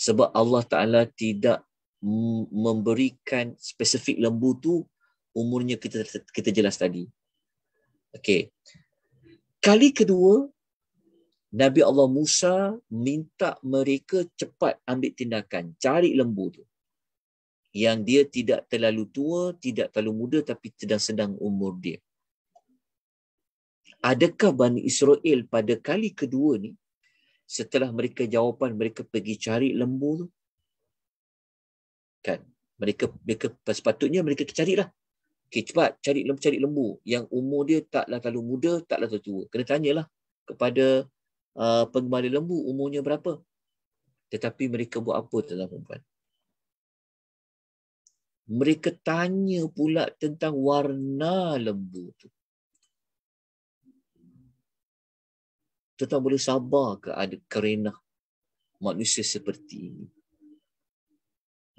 sebab Allah Taala tidak memberikan spesifik lembu tu umurnya kita kita jelas tadi. Okey. Kali kedua Nabi Allah Musa minta mereka cepat ambil tindakan, cari lembu tu. Yang dia tidak terlalu tua, tidak terlalu muda tapi sedang-sedang umur dia. Adakah Bani Israel pada kali kedua ni setelah mereka jawapan mereka pergi cari lembu tu kan mereka mereka sepatutnya mereka carilah okey cepat cari lembu cari lembu yang umur dia taklah terlalu muda taklah terlalu tua kena tanyalah kepada uh, penggemar lembu umurnya berapa tetapi mereka buat apa tuan puan mereka tanya pula tentang warna lembu tu tuan-tuan boleh sabar ke ada kerenah manusia seperti ini?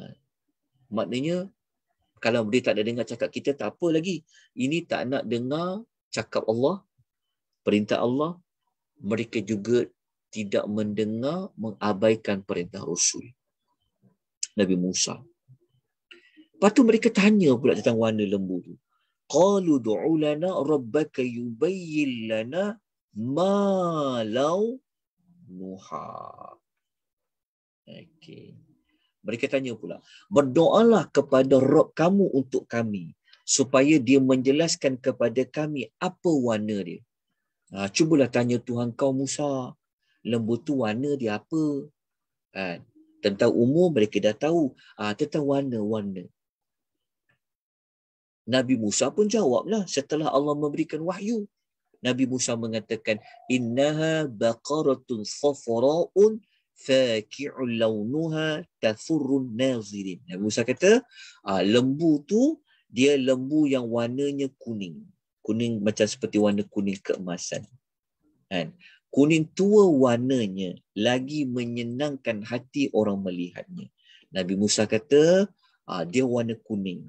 Ha. Maknanya, kalau dia tak ada dengar cakap kita, tak apa lagi. Ini tak nak dengar cakap Allah, perintah Allah, mereka juga tidak mendengar mengabaikan perintah Rasul. Nabi Musa. Lepas tu mereka tanya pula tentang warna lembu tu. Qalu du'ulana rabbaka yubayyin malau nuha. Okey. Mereka tanya pula, berdoalah kepada Rob kamu untuk kami supaya dia menjelaskan kepada kami apa warna dia. Ha, cubalah tanya Tuhan kau Musa, lembu tu warna dia apa? Ha, tentang umur mereka dah tahu, ha, tentang warna-warna. Nabi Musa pun jawablah setelah Allah memberikan wahyu. Nabi Musa mengatakan innaha baqaratun safraun faqi'ul launuha tathurrun nazirin. Nabi Musa kata, ah, lembu tu dia lembu yang warnanya kuning. Kuning macam seperti warna kuning keemasan. Kan? Kuning tua warnanya lagi menyenangkan hati orang melihatnya. Nabi Musa kata, ah, dia warna kuning.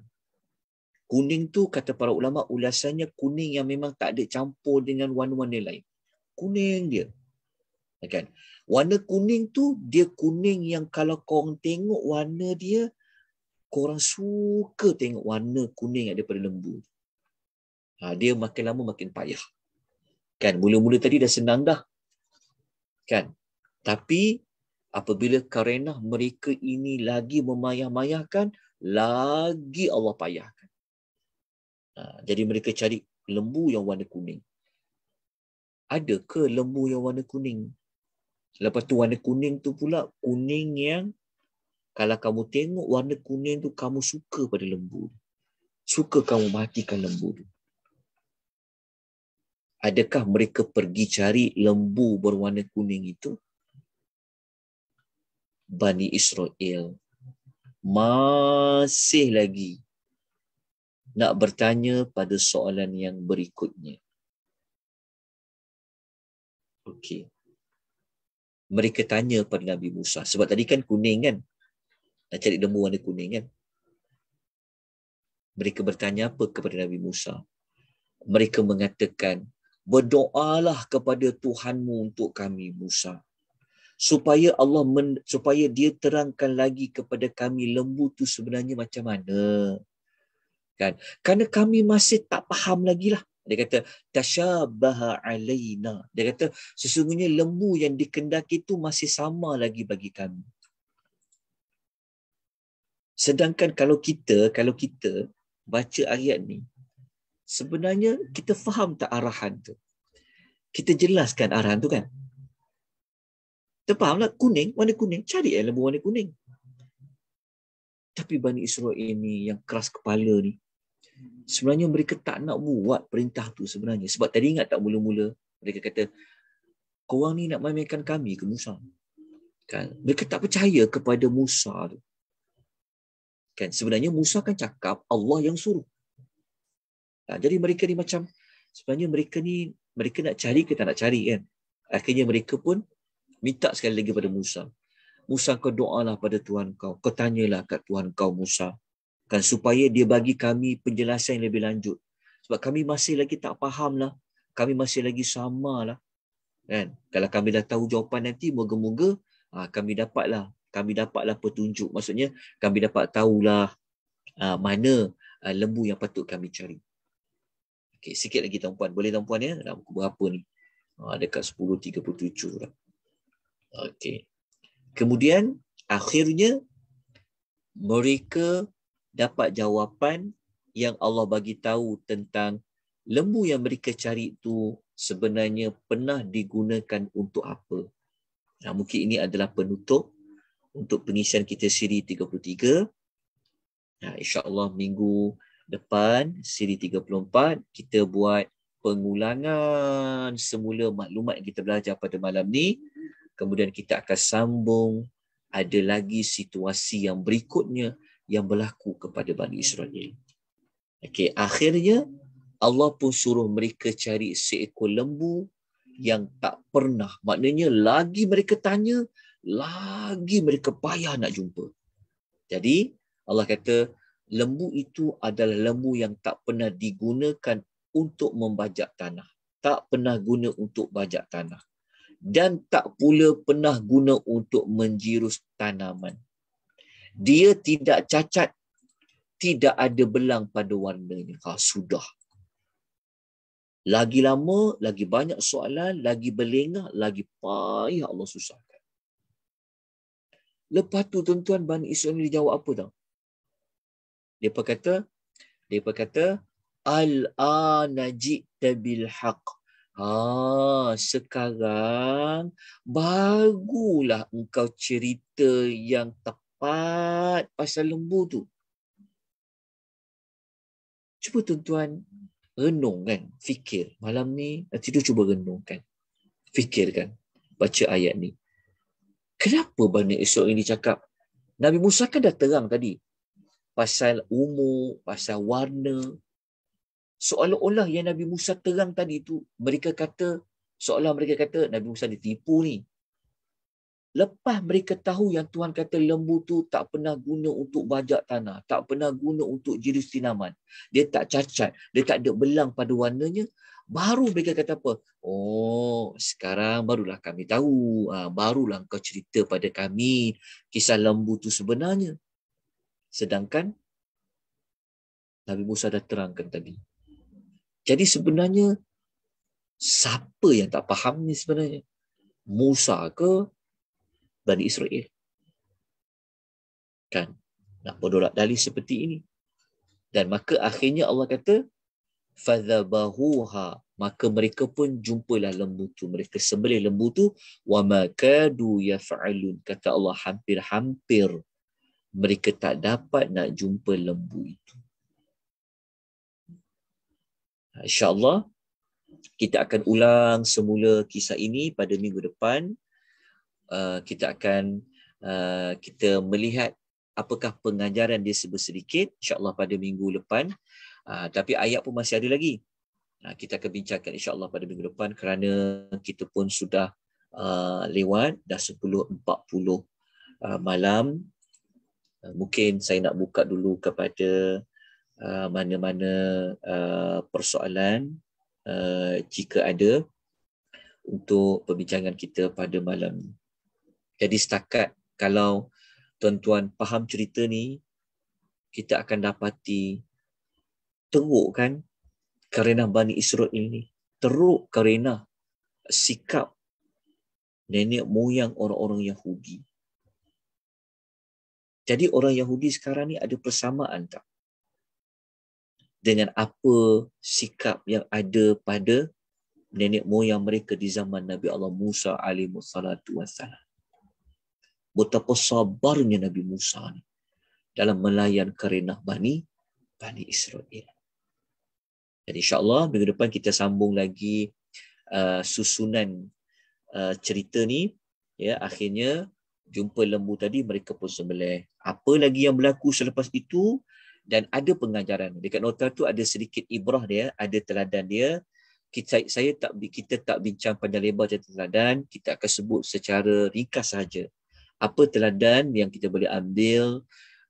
Kuning tu kata para ulama ulasannya kuning yang memang tak ada campur dengan warna-warna lain. Kuning dia. Kan? Warna kuning tu dia kuning yang kalau korang tengok warna dia korang suka tengok warna kuning yang ada pada lembu. Ha, dia makin lama makin payah. Kan mula-mula tadi dah senang dah. Kan? Tapi apabila karenah mereka ini lagi memayah-mayahkan lagi Allah payahkan. Ha, jadi mereka cari lembu yang warna kuning. Ada ke lembu yang warna kuning? Lepas tu warna kuning tu pula kuning yang kalau kamu tengok warna kuning tu kamu suka pada lembu. Suka kamu matikan lembu tu. Adakah mereka pergi cari lembu berwarna kuning itu? Bani Israel masih lagi nak bertanya pada soalan yang berikutnya. Okey. Mereka tanya pada Nabi Musa. Sebab tadi kan kuning kan? Nak cari demu warna kuning kan? Mereka bertanya apa kepada Nabi Musa? Mereka mengatakan, berdoalah kepada Tuhanmu untuk kami Musa supaya Allah men, supaya dia terangkan lagi kepada kami lembu tu sebenarnya macam mana kan kerana kami masih tak faham lagi lah dia kata tashabaha alaina dia kata sesungguhnya lembu yang dikendaki itu masih sama lagi bagi kami sedangkan kalau kita kalau kita baca ayat ni sebenarnya kita faham tak arahan tu kita jelaskan arahan tu kan kita faham lah kuning warna kuning cari eh lembu warna kuning tapi Bani Israel ini yang keras kepala ni sebenarnya mereka tak nak buat perintah tu sebenarnya sebab tadi ingat tak mula-mula mereka kata kau orang ni nak memainkan kami ke Musa kan mereka tak percaya kepada Musa tu kan sebenarnya Musa kan cakap Allah yang suruh ha, jadi mereka ni macam sebenarnya mereka ni mereka nak cari ke tak nak cari kan akhirnya mereka pun minta sekali lagi pada Musa Musa kau doalah pada Tuhan kau kau tanyalah kat Tuhan kau Musa kan supaya dia bagi kami penjelasan yang lebih lanjut sebab kami masih lagi tak faham lah kami masih lagi sama lah kan kalau kami dah tahu jawapan nanti moga-moga ha, kami dapatlah kami dapatlah petunjuk maksudnya kami dapat tahulah ha, mana ah, lembu yang patut kami cari Okay, sikit lagi tuan boleh tuan ya dalam buku berapa ni ha, dekat 10.37 lah Okay, kemudian akhirnya mereka dapat jawapan yang Allah bagi tahu tentang lembu yang mereka cari itu sebenarnya pernah digunakan untuk apa. Nah, mungkin ini adalah penutup untuk pengisian kita siri 33. Nah, InsyaAllah minggu depan siri 34 kita buat pengulangan semula maklumat yang kita belajar pada malam ni. Kemudian kita akan sambung ada lagi situasi yang berikutnya yang berlaku kepada Bani Israel. Okay, akhirnya Allah pun suruh mereka cari seekor lembu yang tak pernah. Maknanya lagi mereka tanya, lagi mereka payah nak jumpa. Jadi Allah kata lembu itu adalah lembu yang tak pernah digunakan untuk membajak tanah. Tak pernah guna untuk bajak tanah. Dan tak pula pernah guna untuk menjirus tanaman dia tidak cacat tidak ada belang pada warnanya ha, sudah lagi lama lagi banyak soalan lagi berlengah lagi payah Allah susahkan lepas tu tuan-tuan Bani Israel ni jawab apa tau depa kata depa kata al anaji tabil haq Ha, sekarang bagulah engkau cerita yang tak rapat pasal lembu tu. Cuba tuan-tuan renung kan, fikir. Malam ni, nanti eh, tu cuba renung kan. Fikir kan, baca ayat ni. Kenapa Bani esok ini cakap? Nabi Musa kan dah terang tadi. Pasal umur, pasal warna. Seolah-olah yang Nabi Musa terang tadi tu, mereka kata, seolah mereka kata Nabi Musa ditipu ni. Lepas mereka tahu yang Tuhan kata lembu tu tak pernah guna untuk bajak tanah, tak pernah guna untuk jenis tinaman. Dia tak cacat, dia tak ada belang pada warnanya. Baru mereka kata apa? Oh, sekarang barulah kami tahu. Ah, barulah kau cerita pada kami kisah lembu tu sebenarnya. Sedangkan Nabi Musa dah terangkan tadi. Jadi sebenarnya siapa yang tak faham ni sebenarnya? Musa ke Bani Israel. Kan? Nak berdolak dalih seperti ini. Dan maka akhirnya Allah kata, فَذَبَهُوهَا Maka mereka pun jumpalah lembu tu. Mereka sembelih lembu tu. وَمَا كَدُوا يَفْعَلُونَ Kata Allah, hampir-hampir mereka tak dapat nak jumpa lembu itu. Ha, InsyaAllah, kita akan ulang semula kisah ini pada minggu depan. Uh, kita akan uh, kita melihat apakah pengajaran dia sedikit, insyaallah pada minggu depan uh, tapi ayat pun masih ada lagi uh, kita akan bincangkan insyaallah pada minggu depan kerana kita pun sudah uh, lewat dah 10.40 uh, malam uh, mungkin saya nak buka dulu kepada uh, mana-mana uh, persoalan uh, jika ada untuk perbincangan kita pada malam ini jadi setakat kalau tuan-tuan faham cerita ni, kita akan dapati teruk kan kerana Bani Israel ini Teruk kerana sikap nenek moyang orang-orang Yahudi. Jadi orang Yahudi sekarang ni ada persamaan tak? Dengan apa sikap yang ada pada nenek moyang mereka di zaman Nabi Allah Musa alaihi wassalatu wassalam betapa sabarnya Nabi Musa ni dalam melayan kerenah Bani Bani Israel. Jadi insyaAllah minggu depan kita sambung lagi uh, susunan uh, cerita ni. Ya, akhirnya jumpa lembu tadi mereka pun sembelih. Apa lagi yang berlaku selepas itu dan ada pengajaran. Dekat nota tu ada sedikit ibrah dia, ada teladan dia. Kita, saya tak kita tak bincang panjang lebar tentang teladan, kita akan sebut secara ringkas saja apa teladan yang kita boleh ambil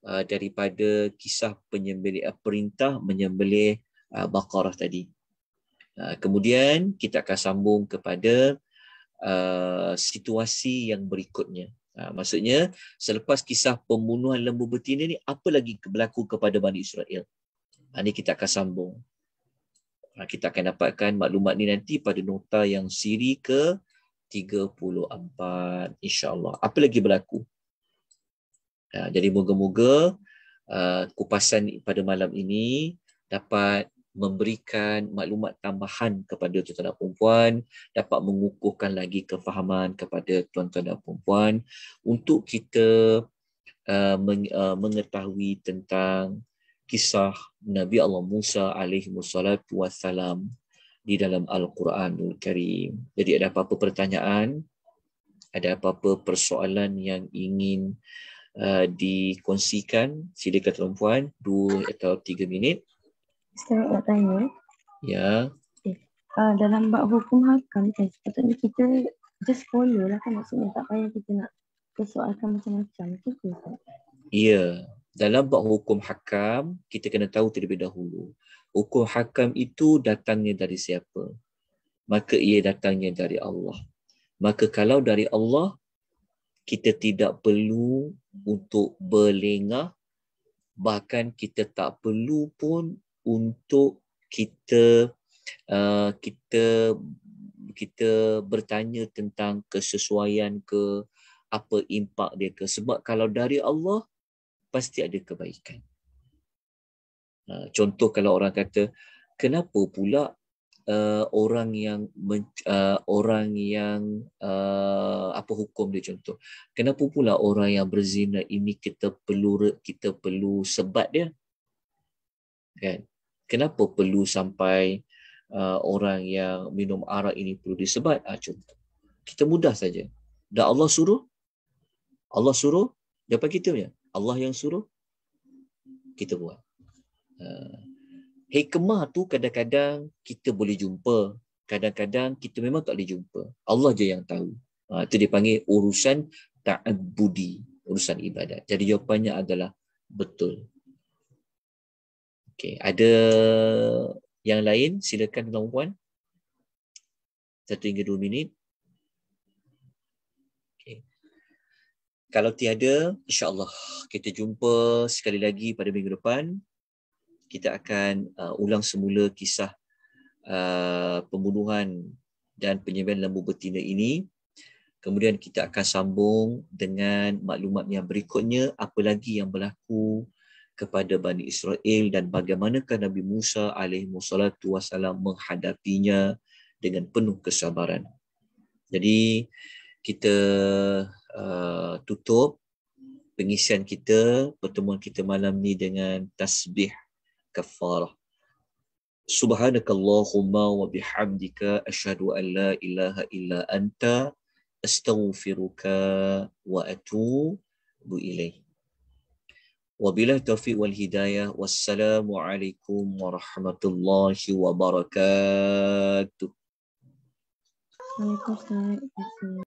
uh, daripada kisah penyembelih uh, perintah menyembelih uh, Baqarah tadi. Kemudian kita akan sambung kepada situasi yang berikutnya. Maksudnya selepas kisah pembunuhan lembu betina ni apa lagi berlaku kepada Bani Israel? Ini kita akan sambung. Kita akan dapatkan maklumat ni nanti pada nota yang siri ke 34 insyaallah apa lagi berlaku ya, jadi moga-moga uh, kupasan pada malam ini dapat memberikan maklumat tambahan kepada tuan-tuan dan puan dapat mengukuhkan lagi kefahaman kepada tuan-tuan dan puan untuk kita uh, men- uh, mengetahui tentang kisah Nabi Allah Musa alaihi wassalatu wassalam di dalam Al-Quranul Karim. Jadi ada apa-apa pertanyaan, ada apa-apa persoalan yang ingin uh, dikongsikan, silakan tuan puan, dua atau tiga minit. Saya nak tanya. Ya. Okay. Eh, uh, dalam bab hukum hakam, kan, sepatutnya kita just follow lah kan maksudnya tak payah kita nak persoalkan macam-macam. Itu Ya, dalam bab hukum hakam, kita kena tahu terlebih dahulu hukum hakam itu datangnya dari siapa? Maka ia datangnya dari Allah. Maka kalau dari Allah, kita tidak perlu untuk berlengah, bahkan kita tak perlu pun untuk kita uh, kita kita bertanya tentang kesesuaian ke apa impak dia ke sebab kalau dari Allah pasti ada kebaikan Uh, contoh kalau orang kata kenapa pula uh, orang yang uh, orang yang uh, apa hukum dia contoh kenapa pula orang yang berzina ini kita perlu kita perlu sebat dia kan kenapa perlu sampai uh, orang yang minum arak ini perlu disebat Ah contoh kita mudah saja dah Allah suruh Allah suruh dapat kita punya Allah yang suruh kita buat Eh, hikmah tu kadang-kadang kita boleh jumpa kadang-kadang kita memang tak boleh jumpa Allah je yang tahu ha, itu dipanggil urusan ta'budi urusan ibadat jadi jawapannya adalah betul Okay, ada yang lain silakan tuan puan satu hingga dua minit Okay, kalau tiada, insyaAllah kita jumpa sekali lagi pada minggu depan kita akan uh, ulang semula kisah uh, pembunuhan dan penyembelihan lembu betina ini. Kemudian kita akan sambung dengan maklumat yang berikutnya apa lagi yang berlaku kepada Bani Israel dan bagaimanakah Nabi Musa alaihi salatu wasallam menghadapinya dengan penuh kesabaran. Jadi kita uh, tutup pengisian kita pertemuan kita malam ni dengan tasbih kafarah. سبحانك اللهم وبحمدك أشهد أن لا إله إلا أنت أستغفرك وأتوب إليه وبالله التوفيق والهداية والسلام عليكم ورحمة الله وبركاته